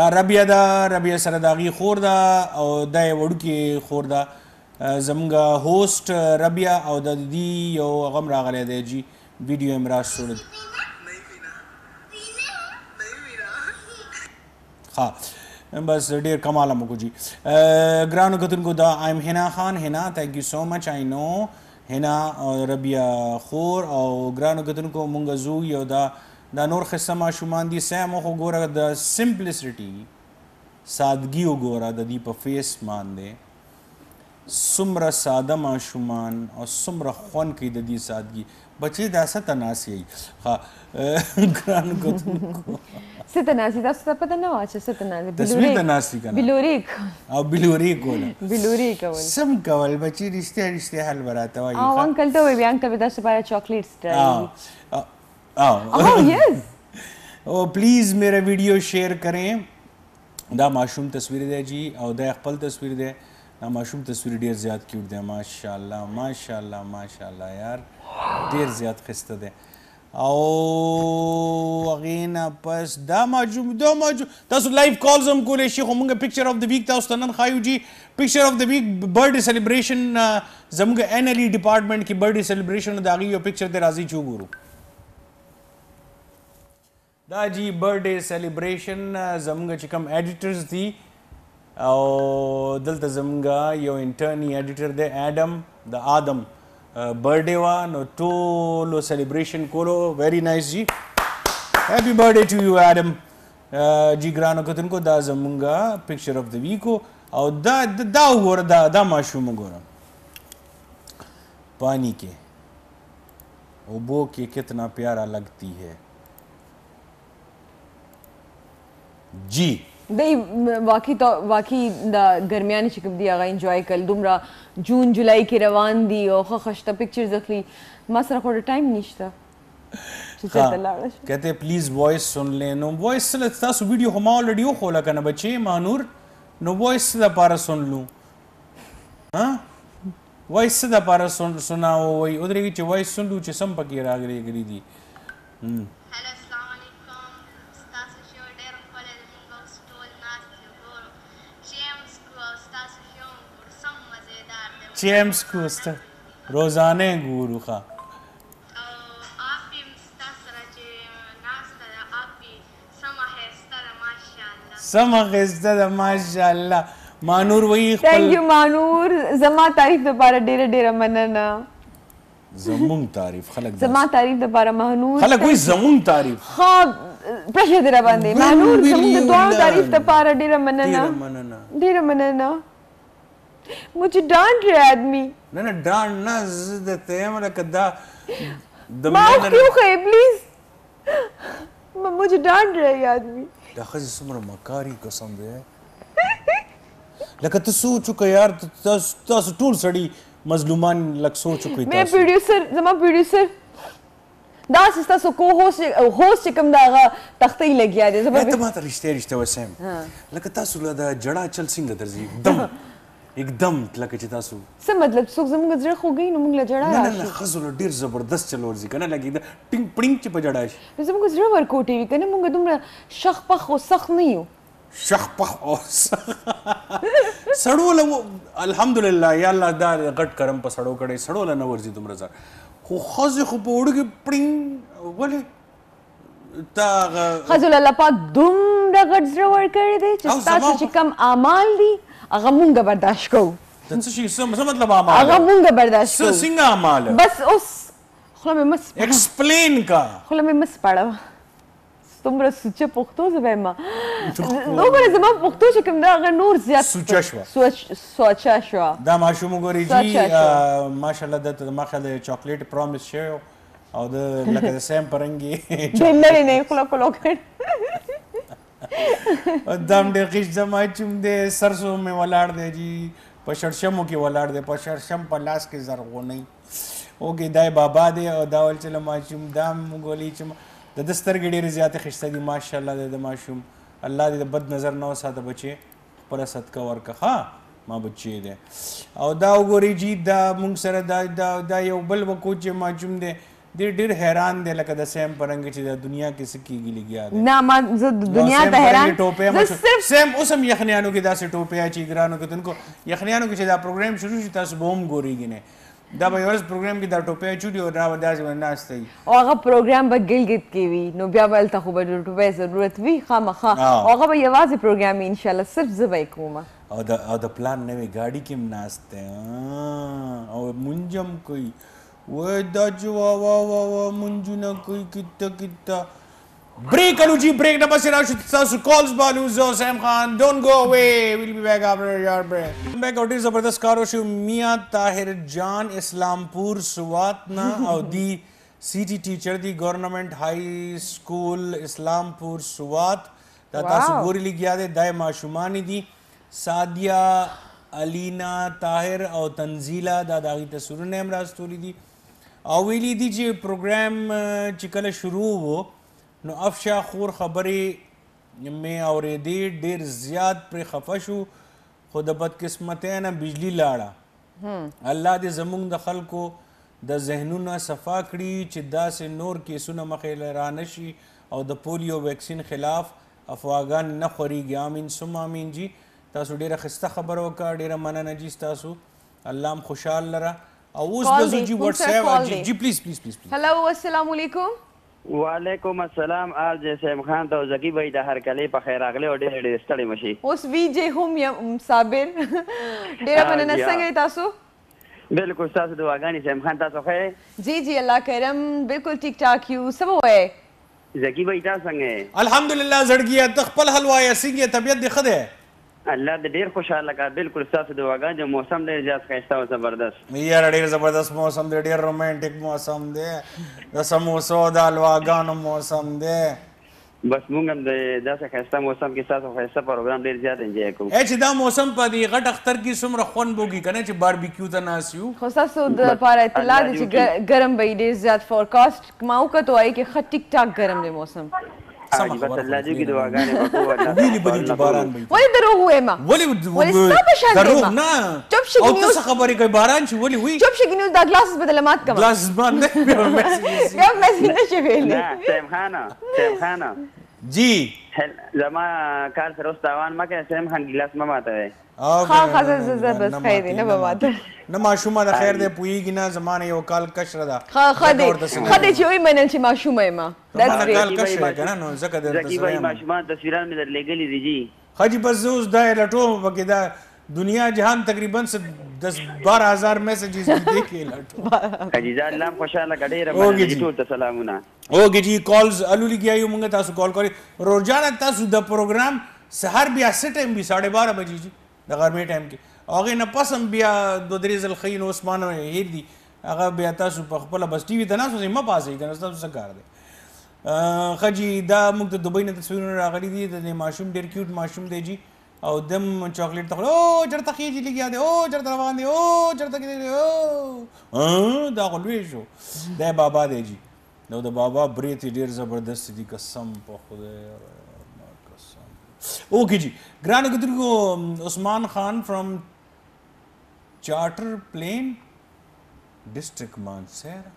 Speaker 1: دا ربیه دا ربیه سره دا غي خور دا او دا وړوکی خور دا زمونږ هوست ربیه او د دې یو غم راغلی دی جی ویډیو امراض صورت ها بس ډیر کماله مګو جی ګرانو کتونکو دا آی ایم حنا خان حنا تھینک یو سو مچ آی نو حنا ربیا خور او ګرانو کتونکو مونږ زو یو دا دا نور خصه ما شومان دي سم خو ګوره د سمپلیسټی سادګي وګوره د دې په فیس باندې سمره ساده ما شومان او سمره خون کې د دې سادګي بچي دا ستناسي ها ګران کوتونکو
Speaker 2: ستناسي دا څه پته نه واچ ستناسي تصویر تناسي کنه بلوري
Speaker 1: او بلوري کول بلوري کول سم کول بچي رښتیا رښتیا حل وراته وایي او
Speaker 2: انکل ته وی انکل به دا څه پاره چاکلیټس ډرای
Speaker 1: او او یس او پلیز میرا ویډیو شیر کړئ دا ماشوم تصویر دی جی او دا خپل تصویر دی دا ماشوم تصویر ډیر زیات کیوټ دی ماشاءالله ماشاءالله ماشاءالله یار ډیر زیات خسته دی او غینا پس دا ماجوم دا ماجوم تاسو لایو کالز هم کولی شئ خو موږ پکچر اف د ویک تاسو ته نن خایو جی پکچر اف د ویک برډ سیلیبریشن زموږ ان ال ای ډپارټمنټ کې برډ سیلیبریشن دا غي یو پکچر د راځي چو ګورو دا جی برډ ډے سیلیبریشن زموږ چې کوم ایډیټرز دي او دلته زمګه یو انټرنی اډیټر دی ادم د ادم برډي وا نو ټولو سلیبریشن کولو ویری نایس جی هپی برډي ټو یو ادم جی ګرانو کتونکو دا زمونږه پکچر اف دی ویکو او دا دا ور دا دا ماشوم وګوره پانی کې اوبو کې कितना प्यारा लगती है
Speaker 6: जी
Speaker 2: دی واقعي واقعي د ګرمیانه چې کوم دی هغه انجوای کول دومره جون جولای کې روان دي او خو خشته پکچرز اخلي ما سره خو ټایم نشته कहते
Speaker 1: प्लीज वॉइस सुन ले no voice تاسو ویډیو هم already خوله کنه بچي مانور نو voice د پاره سن لو ها voice د پاره سن سناو وای او درې چې voice سن لو چې سم پکې راغلي غري دي جیمز کوستر روزانه گورو خواه سم خسته ده ماشاءالله مانور وی خپل ثانک یو
Speaker 2: مانور زما تعریف لپاره ډیره ډیره مننه
Speaker 1: زمون تعریف خلک زما
Speaker 2: تعریف لپاره مانور خلک وی
Speaker 1: زمون تعریف
Speaker 2: ها پرشه دې را باندې مانور زمون د دوه تعریف لپاره ډیره مننه ډیره
Speaker 1: مننه مجھے ڈانٹ رہا ہے آدمی نه نه ډان نه زه درته یم لکه دا د معاف کیوں کہے پلیز
Speaker 2: مجھے ڈانٹ رہا ہے یہ آدمی
Speaker 1: دا ښځې څومره مکاري قسم دی لکه ته څه وچوکه یار تاسو ټول سړي مظلومان لکه څه وچوکئ مې
Speaker 2: پروډیوسر زما پروډیوسر دا ستاسو کو هوس هوس کوم دا تختې لګیا دی زه ته ما ته
Speaker 1: رښتیا رښتیا وسم لکه تاسو له دا جړا چل څنګه درځي دم एकदم لکه چې تاسو
Speaker 2: څه مطلب څوک زموږ زړه خوږی نو موږ له جړا نه نه
Speaker 1: خزل ډیر زبردست چلور ځي کنه لګي دا ټینګ پړینګ چې په جړا شي
Speaker 2: زموږ زړه ورکوټي وي کنه موږ دومره شخ پخ او سخ نه یو
Speaker 1: شخ پخ او سخ سړو له الحمدلله یا الله دا غټ کرم په سړو کړي سړو له نه ورځي دومره ځار خو خزه خو په وړو کې پړینګ ولې تا خزل الله
Speaker 2: پاک دومره غټ زړه ور کړی دی چې تاسو چې کم اعمال دي هغه مونږ برداشت کوو
Speaker 1: د څه شي څه مطلب اعمال هغه مونږ برداشت کوو څنګه اعمال بس
Speaker 2: اوس خوله مې مس
Speaker 1: ایکسپلین کا
Speaker 2: خوله مې مس پړه څومره سوچه پښتو زبې ما
Speaker 1: وګوره
Speaker 2: زما پښتو چې کوم دا غ نور زیات سوچه شو سوچه شو
Speaker 1: دا ماشوم ګوري جی ماشاالله د ما خل چاکلیټ پرومس شو او د لکه د سیم پرنګي دلري نه خلک لوکړ دم ډېر غیش زما چوم دی سرسو مې ولاړ دی جی په شړشمو کې ولاړ دی په شړشم په لاس کې زرغونی اوګې دای بابا دی او دا ول چې ما چوم دام ګولې چم د دسترګې ډېرې زیاتې خشته دي ماشاءالله د ماشوم الله دې د بد نظر نه وساته بچې پر صدقه ورکه ها ما بچی دی او دا وګوري جی دا مونږ سره دا دا یو بل وکوچ ما چوم دی دی ډیر حیران دی لکه د سیم پرنګ چې د دنیا کې سکیږي لګیا دی
Speaker 2: نه ما زه دنیا ته حیران ټوپه
Speaker 1: صرف سیم اوسم یخنیانو کې داسې ټوپه چې ګرانو کې تنکو یخنیانو کې چې دا پروګرام شروع شي تاسو بوم ګوريږي نه دا به یوز پروګرام کې دا ټوپې چوډي او دا به داسې وناستي
Speaker 2: او هغه پروګرام به ګلګت کې وي نو بیا به تلته خو به ټوپې ضرورت وي خامخا او هغه به یوازې پروګرام ان شاء الله صرف زه به کوم
Speaker 1: او دا او دا پلان نوې ګاډي کې مناسته او منجم کوي Wedaju wa wa wa wa منځونه کوي کته کته Break Aluji, break number Siraj calls Baluzo, Sam Khan. Don't go away. We'll be back after your break. Come back out to Zabardast Karoshu Mia Tahir Jan Islampur Suwatna or the CT teacher, the government high school Islampur Suwat.
Speaker 4: دا تاسو ګوري
Speaker 1: لګیا دی دای ماشومان دي سادیا الینا طاهر او تنزیلا دا داغي تصویرونه هم راستوري دي او ویلی دي چې پروګرام چې کله شروع وو نو افشا خور خبرې مې اورېدې ډیر زیات پر خفه شو خو د بدقسمتۍ نه بجلی
Speaker 6: لاړه
Speaker 1: الله دې زمونږ د خلکو د ذهنونه صفا کړي چې داسې نور کیسونه مخې لرانه شي او د پولیو ویکسین خلاف افواګان نه خوريږي امين سم امين جی تاسو ډیره خسته خبر وکړه ډیره مننه جی تاسو الله خوشحال لره اوس بزو جی واتس
Speaker 2: ایپ جی, جی پلیز پلیز پلیز هلو السلام علیکم
Speaker 5: وعلیکم السلام آر جے سیم خان ته زکی بھائی د هر کلی په خیر اغلی او ډېر ډېر ستړي مشي
Speaker 2: اوس وی جے هم یم صابر ډېر مننه څنګه تاسو
Speaker 5: بالکل تاسو دعاګانې سیم خان تاسو خیر
Speaker 2: جی جی الله کرم بالکل ټیک ټاک یو سبا وې
Speaker 5: زکی بھائی تاسو څنګه
Speaker 1: الحمدلله زړګیا د خپل حلوا یا څنګه طبیعت دی خده
Speaker 5: الله دې ډیر خوشاله کا بالکل تاسو دواګان جو موسم ډیر زیات ښایسته او زبردست
Speaker 1: یار ډیر زبردست موسم دی ډیر رومانټیک موسم دی د سموسو د الواګانو موسم دی
Speaker 5: بس موږ هم د داسې ښایسته موسم کې تاسو ښایسته پروګرام ډیر زیات انجوای کوو اې
Speaker 1: چې دا موسم په دې غټ اختر کې څومره خوند بوګي کنه چې باربیکیو ته ناسیو
Speaker 2: خو تاسو د لپاره اطلاع دي چې ګرم به ډیر زیات فورکاست ما وکړ ته وایي کې ښه ټیک ټاک ګرم دی موسم
Speaker 5: سم خبره الله دې کې دعاګانې وکړو الله دې بده چې باران وي
Speaker 2: ولې دروغ وایم ولې ولې ستا په شان دروغ نه چوپ شي او تاسو
Speaker 1: خبرې کوي باران شي ولې وي
Speaker 2: چوپ شي ګنو دا ګلاس بدل مات
Speaker 5: کما ګلاس باندې بیا
Speaker 6: مې نه شي ویلې سیم خانه سیم خانه
Speaker 5: جی زما کار سره تاوان ما کې سم خان ګلاس ما ماته وي
Speaker 1: خو خزه زه بس خیر نه به ماته نه ماشومه د خیر دې پویږي نه زمانه یو کال کشره ده
Speaker 5: خو خدي خدي
Speaker 1: چې وي منل چې ماشومه ما دا کال کشره کنه نو
Speaker 5: زکه درته زه ما ماشومه تصویران مې درلګلې دي جی
Speaker 1: حاجی بس اوس دا لټو وګدا دنیا جهان تقریبا 10 12000 میسجز دې کې لاټو کجی ځان لام خوشاله غډېره باندې ټول ته سلامونه اوګي جی کالز الو لګیایو مونږ تاسو کال کوي روزانه تاسو د پروګرام سحر بیا څه ټایم بي 12:30 بجې جی د غرمې ټایم کې اوګه نه پسم بیا د درې زل خین عثمان هیر دي هغه بیا تاسو په خپل بس ټي وي ته نه سوزي ما پاسې کنه تاسو څه کار دي خجی دا موږ د دوبۍ نه تصویرونه راغلي دي د ماشوم ډیر کیوټ ماشوم دی جی او دم چاکلیټ ته او چرته خېږي لګیا دی او چرته روان دی او چرته کې دی او دا خو لوی شو دا بابا دی جی نو د بابا بریت ډیر زبردست دی قسم په خدای اوکے جی گران قدر کو عثمان خان فرام چارٹر پلین ډیسټریکټ مانسهره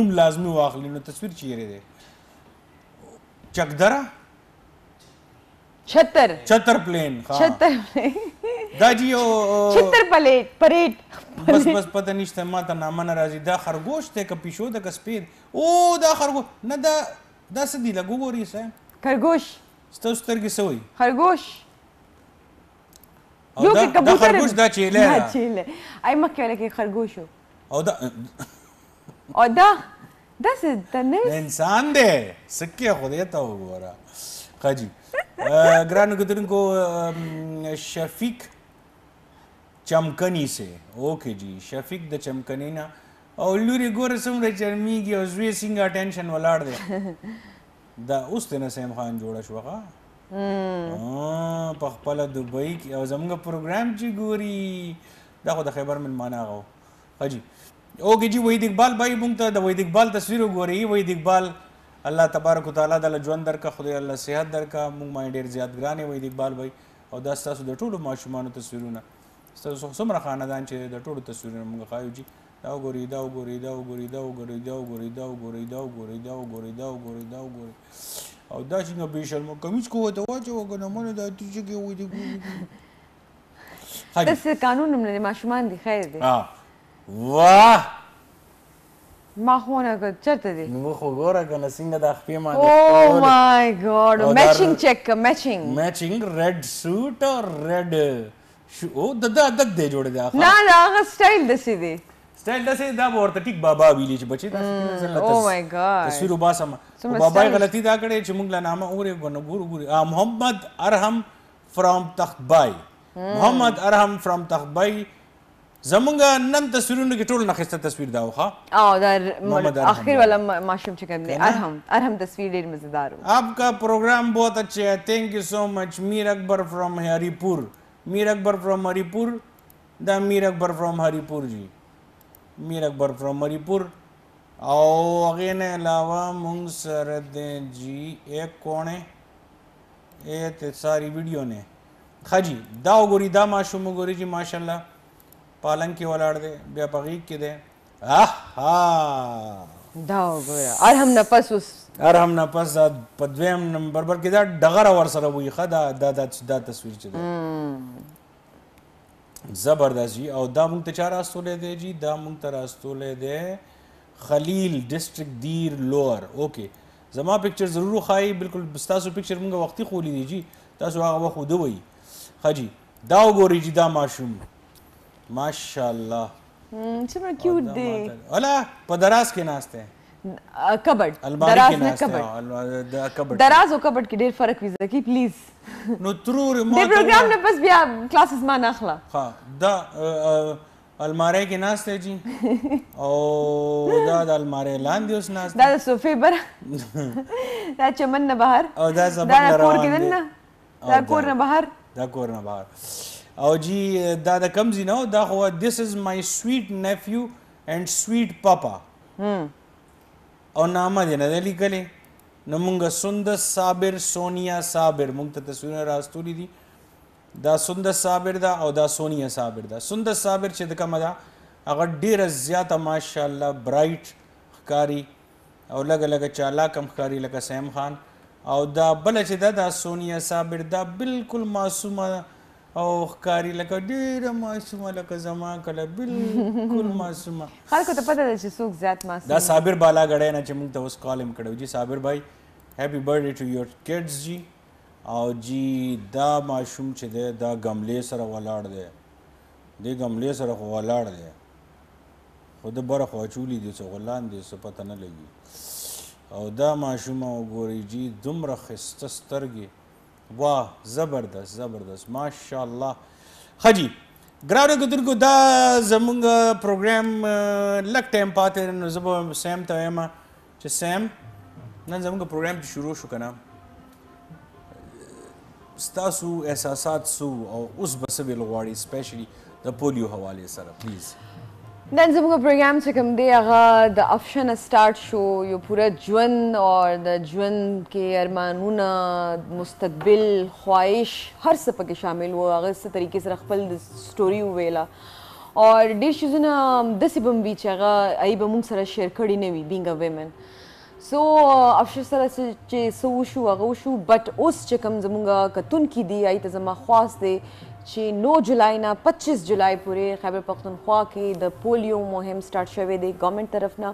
Speaker 1: نوم لازمي واخلي نو تصویر چیرې دی چکدره छतर छतर plane हाँ।
Speaker 2: छतर
Speaker 1: دا جی او چتر
Speaker 2: پلیټ پریټ
Speaker 1: بس بس پته نشته ما ته نامه نه راځي دا خرګوش ته که پیشو ده که سپید او دا خرګوش نه دا دا څه دی لګو ګوري څه خرګوش ستاسو سترګې څه وایي خرګوش یو کې کبوتر خرګوش دا چیلې دا چیلې
Speaker 2: آی مکه ولا کې خرګوش او دا او دا دا څه
Speaker 1: د انسان دی سکه خدای ته وګوره خاجي ګرانو کتونکو شفیق چمکنی سے اوکے جی شفیق د چمکنی نه او لوري ګوره څومره چرمیږي او زوی څنګه ټینشن ولاړ دی دا اوس دی نسیم خان جوړه شو ښه په خپله دوبۍ کې او زموږ پروګرام چې ګوري دا خو د خیبر مېلمانه هغه وو ښه جي اوکې جي وحید اقبال بھائی موږ ته د وحید اقبال تصویر وګورئ وحید اقبال الله تبارک وتعالى د ژوند درکه خدای الله صحت درکه مونږ ما ډیر زیات ګرانې وې د اقبال بای او دا ستاسو د ټولو ماشومانو تصویرونه ستاسو څومره خاندان چې د ټولو تصویرونه مونږ خایو جی دا وګورئ دا وګورئ دا وګورئ دا وګورئ دا وګورئ دا وګورئ دا وګورئ دا وګورئ دا وګورئ دا وګورئ او دا چې نو بشل مو کمیز کوه ته واچو کنه مونږ دا چې کې وې دي
Speaker 5: تاسو
Speaker 2: قانون نه ماشومان دي
Speaker 1: خیر دي
Speaker 5: واه
Speaker 1: ما خونه که چرته دی نو خو ګوره کنه څنګه دا خپې باندې او مای
Speaker 2: ګاډ میچینګ چیک که میچینګ
Speaker 1: میچینګ ریډ سوټ او ریډ او د د د دې جوړ دی نه دا
Speaker 2: هغه سټایل دسی دی
Speaker 1: سټایل دسی دا ورته ټیک بابا ویلی چې بچی دا او مای
Speaker 2: ګاډ
Speaker 5: تصویر
Speaker 1: وباسه بابا غلطی دا کړې چې موږ لا نامه اورې ګنه ګورو ګورو محمد ارحم فرام تخت بای
Speaker 5: محمد
Speaker 1: ارحم فرام تخت بای زمونږ نن تصویرونو کې ټول نخسته تصویر دا وخه او دا اخر والا ماشوم چې کوم دی ارحم ارحم تصویر ډیر مزیدار و आपका प्रोग्राम बहुत अच्छे है thank you so much Mir Akbar from Haripur Mir Akbar from Haripur द Mir Akbar from Haripur जी Mir Akbar from Haripur او هغه نه علاوه مونږ سره د جی ایک کونه اے ته ساری ویډیو نه خاجی دا وګوري دا ماشوم وګوري جی ماشاءالله پالنګ کې ولاړ دی بیا په غیږ کې دی اها دا وګوره ارحم نفس اوس ارحم نفس دا په دویم نمبر پر کې دا ډغره ورسره وي ښه دا دا دا, دا تصویر چې دی زبردست جی او دا مونږ ته چا راستولی دی جی دا مونږ ته راستولی دی خلیل ډسټرک دیر لوور اوکې زما پکچر ضرور خای بالکل ستاسو پکچر مونږ وختي خولی دی جی تاسو هغه وخت ودوي ښه جی دا وګورئ جی دا ماشوم ماشاءالله
Speaker 2: څومره کیوټ دی
Speaker 1: الا په دراز کې
Speaker 2: ناشته
Speaker 1: کبټ دراز نه کبټ دراز
Speaker 2: او کبټ کې ډیر فرق وي زکی پلیز
Speaker 1: نو ترور ما د پروګرام نه
Speaker 2: بس بیا کلاسز ما نه اخلا
Speaker 1: ها دا الماری کې ناشته جی او دا د الماری لاندې اوس ناشته دا د صوفې بر
Speaker 2: دا چمن نه بهر او دا زبر نه راوړل دا کور نه بهر
Speaker 1: دا کور نه بهر او جی دا د کم زینو دا خو this is my sweet nephew and sweet papa او نامه دی نه لیکلی نو مونږه سند صابر سونیا صابر مونږ ته تصویرونه راستولی دي دا سند صابر دا او دا سونیا صابر دا سند صابر چې د کومه دا هغه ډیره زیاته ماشاءالله برایټ ښکاری او لګ لګ چالاک هم ښکاری لکه سیم خان او دا بل چې دا دا سونیا صابر دا بالکل معصومه او ښکاری لکه ډیره معصومه لکه زما کله بالکل معصومه
Speaker 2: خلکو ته پته ده چې څوک زیات معصوم دا
Speaker 1: صابر بالا غړی نه چې موږ ته اوس کال هم کړو جی صابر بھائی هپی برثډے ټو یور کډز جی او جی دا ماشوم چې دی دا گملې سره ولاړ دی دې گملې سره خو ولاړ دی خو د بره خوا چولی دي څه غلان دي څه پته نه لګي او دا ماشومه وګورئ جی دومره ښایسته سترګې واه زبردست زبردست ماشاءالله خجی ګرانو ګدرګو دا زمونږ پروګرام لک ټایم پاتې نو زه به سیم ته وایم چې سیم نن زمونږ پروګرام چې شروع شو کنه ستاسو احساسات سو او اوس به څه ویل غواړي سپیشلی د پولیو حواله سره پلیز
Speaker 2: نن زموږ پروګرام چې کوم دی هغه د افشن سٹارټ شو یو پوره ژوند او د ژوند کې ارمانونه مستقبل خواهش هر څه پکې شامل وو هغه څه طریقې سره خپل د سټوري وویله او ډېر شیزونه داسې به هم وي چې هغه ای به موږ سره شیر کړي نه وي بینګ ا ویمن سو افشر سره چې څه وشو هغه وشو بټ اوس چې کوم زموږ کتونکي دي هغوی ته زما خواست دی چې 9 جولای نه 25 جولای پورې خیبر پختونخوا کې د پولیو مهم سٹارټ شوې دی ګورنمنت طرف نه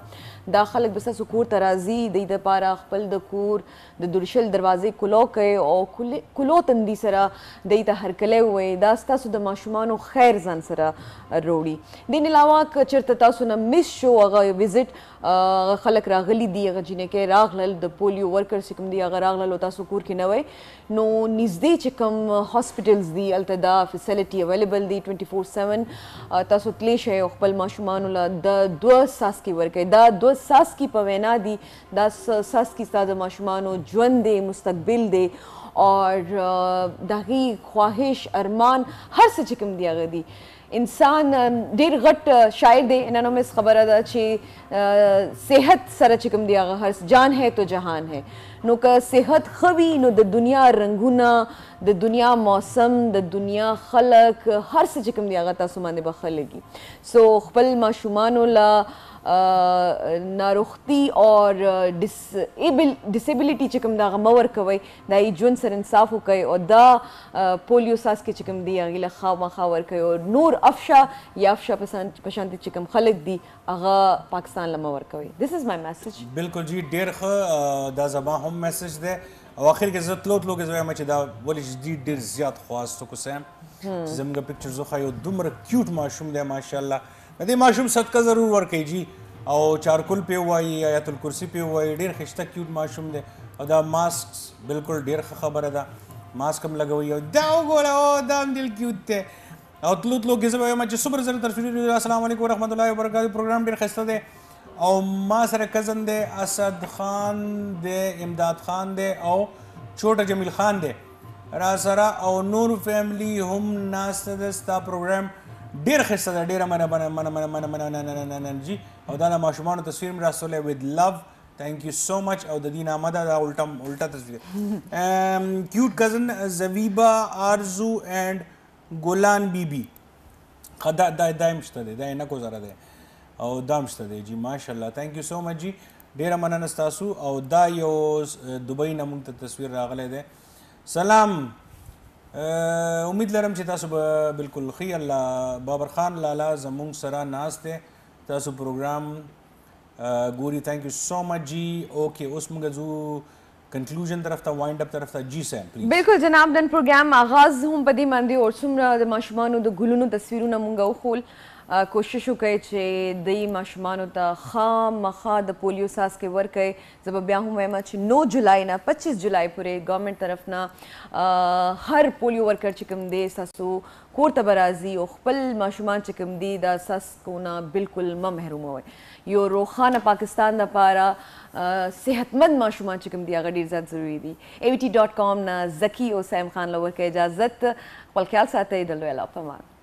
Speaker 2: دا خلک بس سکور ترازی د دې لپاره خپل د کور د درشل دروازې کلو کوي او کلو تندي سره د دې هر کله وې دا ستاسو د ماشومانو خیر ځان سره وروړي دین علاوه ک چرته تاسو نه مس شو هغه وزټ خلک راغلي دی هغه جنې کې راغلل د پولیو ورکر سکم دی هغه راغلل او تاسو کور کې نه وای نو نږدې چې کوم هاسپټلز دي الته دا فیسیلیټي اویلیبل دي 24/7 تاسو تلی شئ خپل ماشومان له د دوه ساس کې ورکې دا دوه ساس کې په وینا دي دا ساس کې ستاسو ماشومان ژوند دی مستقبل دی اور دغه خواهش ارمان هر څه چې کوم دی هغه دی انسان ډیر غټ شاعر دی انانومس خبره ده چې صحت سره چې کوم دی هغه هر جان ہے تو جهان ہے نو که صحت خوي نو د دنیا رنگونه د دنیا موسم د دنیا خلق هر څه چې کوم دی هغه تاسو باندې بخلګي سو خپل ماشومان ولا ناروغتي او ډیسیبل disability چې کوم دا غمور کوي دا یې جون سر انصاف وکي او دا پولیو ساس کې چې کوم دی هغه له خا مخاور کوي او نور افشا یا افشا پسند پشانت چې کوم خلک دی هغه پاکستان لمور کوي this is my message
Speaker 1: بالکل جی ډیر ښه دا زما هم میسج دی او اخر کې زه تلو تلو کې زه وایم چې دا ولې جدي ډیر زیات خواستو کوسم
Speaker 4: زموږ
Speaker 1: پکچرز خو یو دومره کیوټ ماشوم دی ماشاءالله دې ماشوم صدقه ضرور ورکړي جی او چارکول پی وایي آیت الکرسی پی وایي ډیر خشته کیوټ ماشوم دی او دا ماسک بالکل ډیر خبره ده ماسک هم لګوي او دا وګوره او دا هم دل کیوټ دی او تلو تلو کې زه وایم چې صبر زر ترفیع السلام علیکم ورحمت الله وبرکاتہ پروګرام ډیر خسته دی او ما سره کزن دی اسد خان دی امداد خان دی او چوټه جمیل خان دی را سره او نور فیملی هم ناست د ستا پروګرام ډیر خسته ده ډیره منه منه منه منه منه منه منه منه منه انرژي او دا د ماشومان تصویر مې راستولی وید لو thank you so much او د دې نامه ده دا الټا الټا تصویر ام کیوټ کزن زویبا ارزو اند ګولان بیبي خدا دا دایم شته دی دا نه گزاره دی او دام شته دی جی ماشاءالله thank you so much جی ډیره مننه تاسو او دا یو دوبۍ نه مونږ ته تصویر راغلی دی سلام امید لرم چې تاسو به بالکل خي الله بابر خان لالا زمونږ سره ناست دی تاسو پروګرام ګوري تھینک یو سو مچ جی اوکے اوس موږ ځو کنکلوژن طرف ته وایند اپ طرف ته جی سم پلیز
Speaker 2: بالکل جناب نن پروګرام آغاز هم په دې باندې اور څومره د ماشومان د ګلونو تصویرونه مونږ خول کوشش وکړئ چې د ماشومان ته خامخا د پولیو ساسکې ورکړئ زب بیا هم وایم چې 9 جولای نه 25 جولای پورې ګورنمنت طرف نه هر پولیو ورکر چې کوم دی ساسو کور ته برازي او خپل ماشومان چې کوم دی دا ساسکو نه بالکل م محروم وي یو روخانه پاکستان د پاره صحتمند ماشومان چې کوم دی هغه ډیر زیات ضروری دي avt.com نه زکی او سیم خان لور کې اجازه خپل خیال ساتئ د لوی الله پمان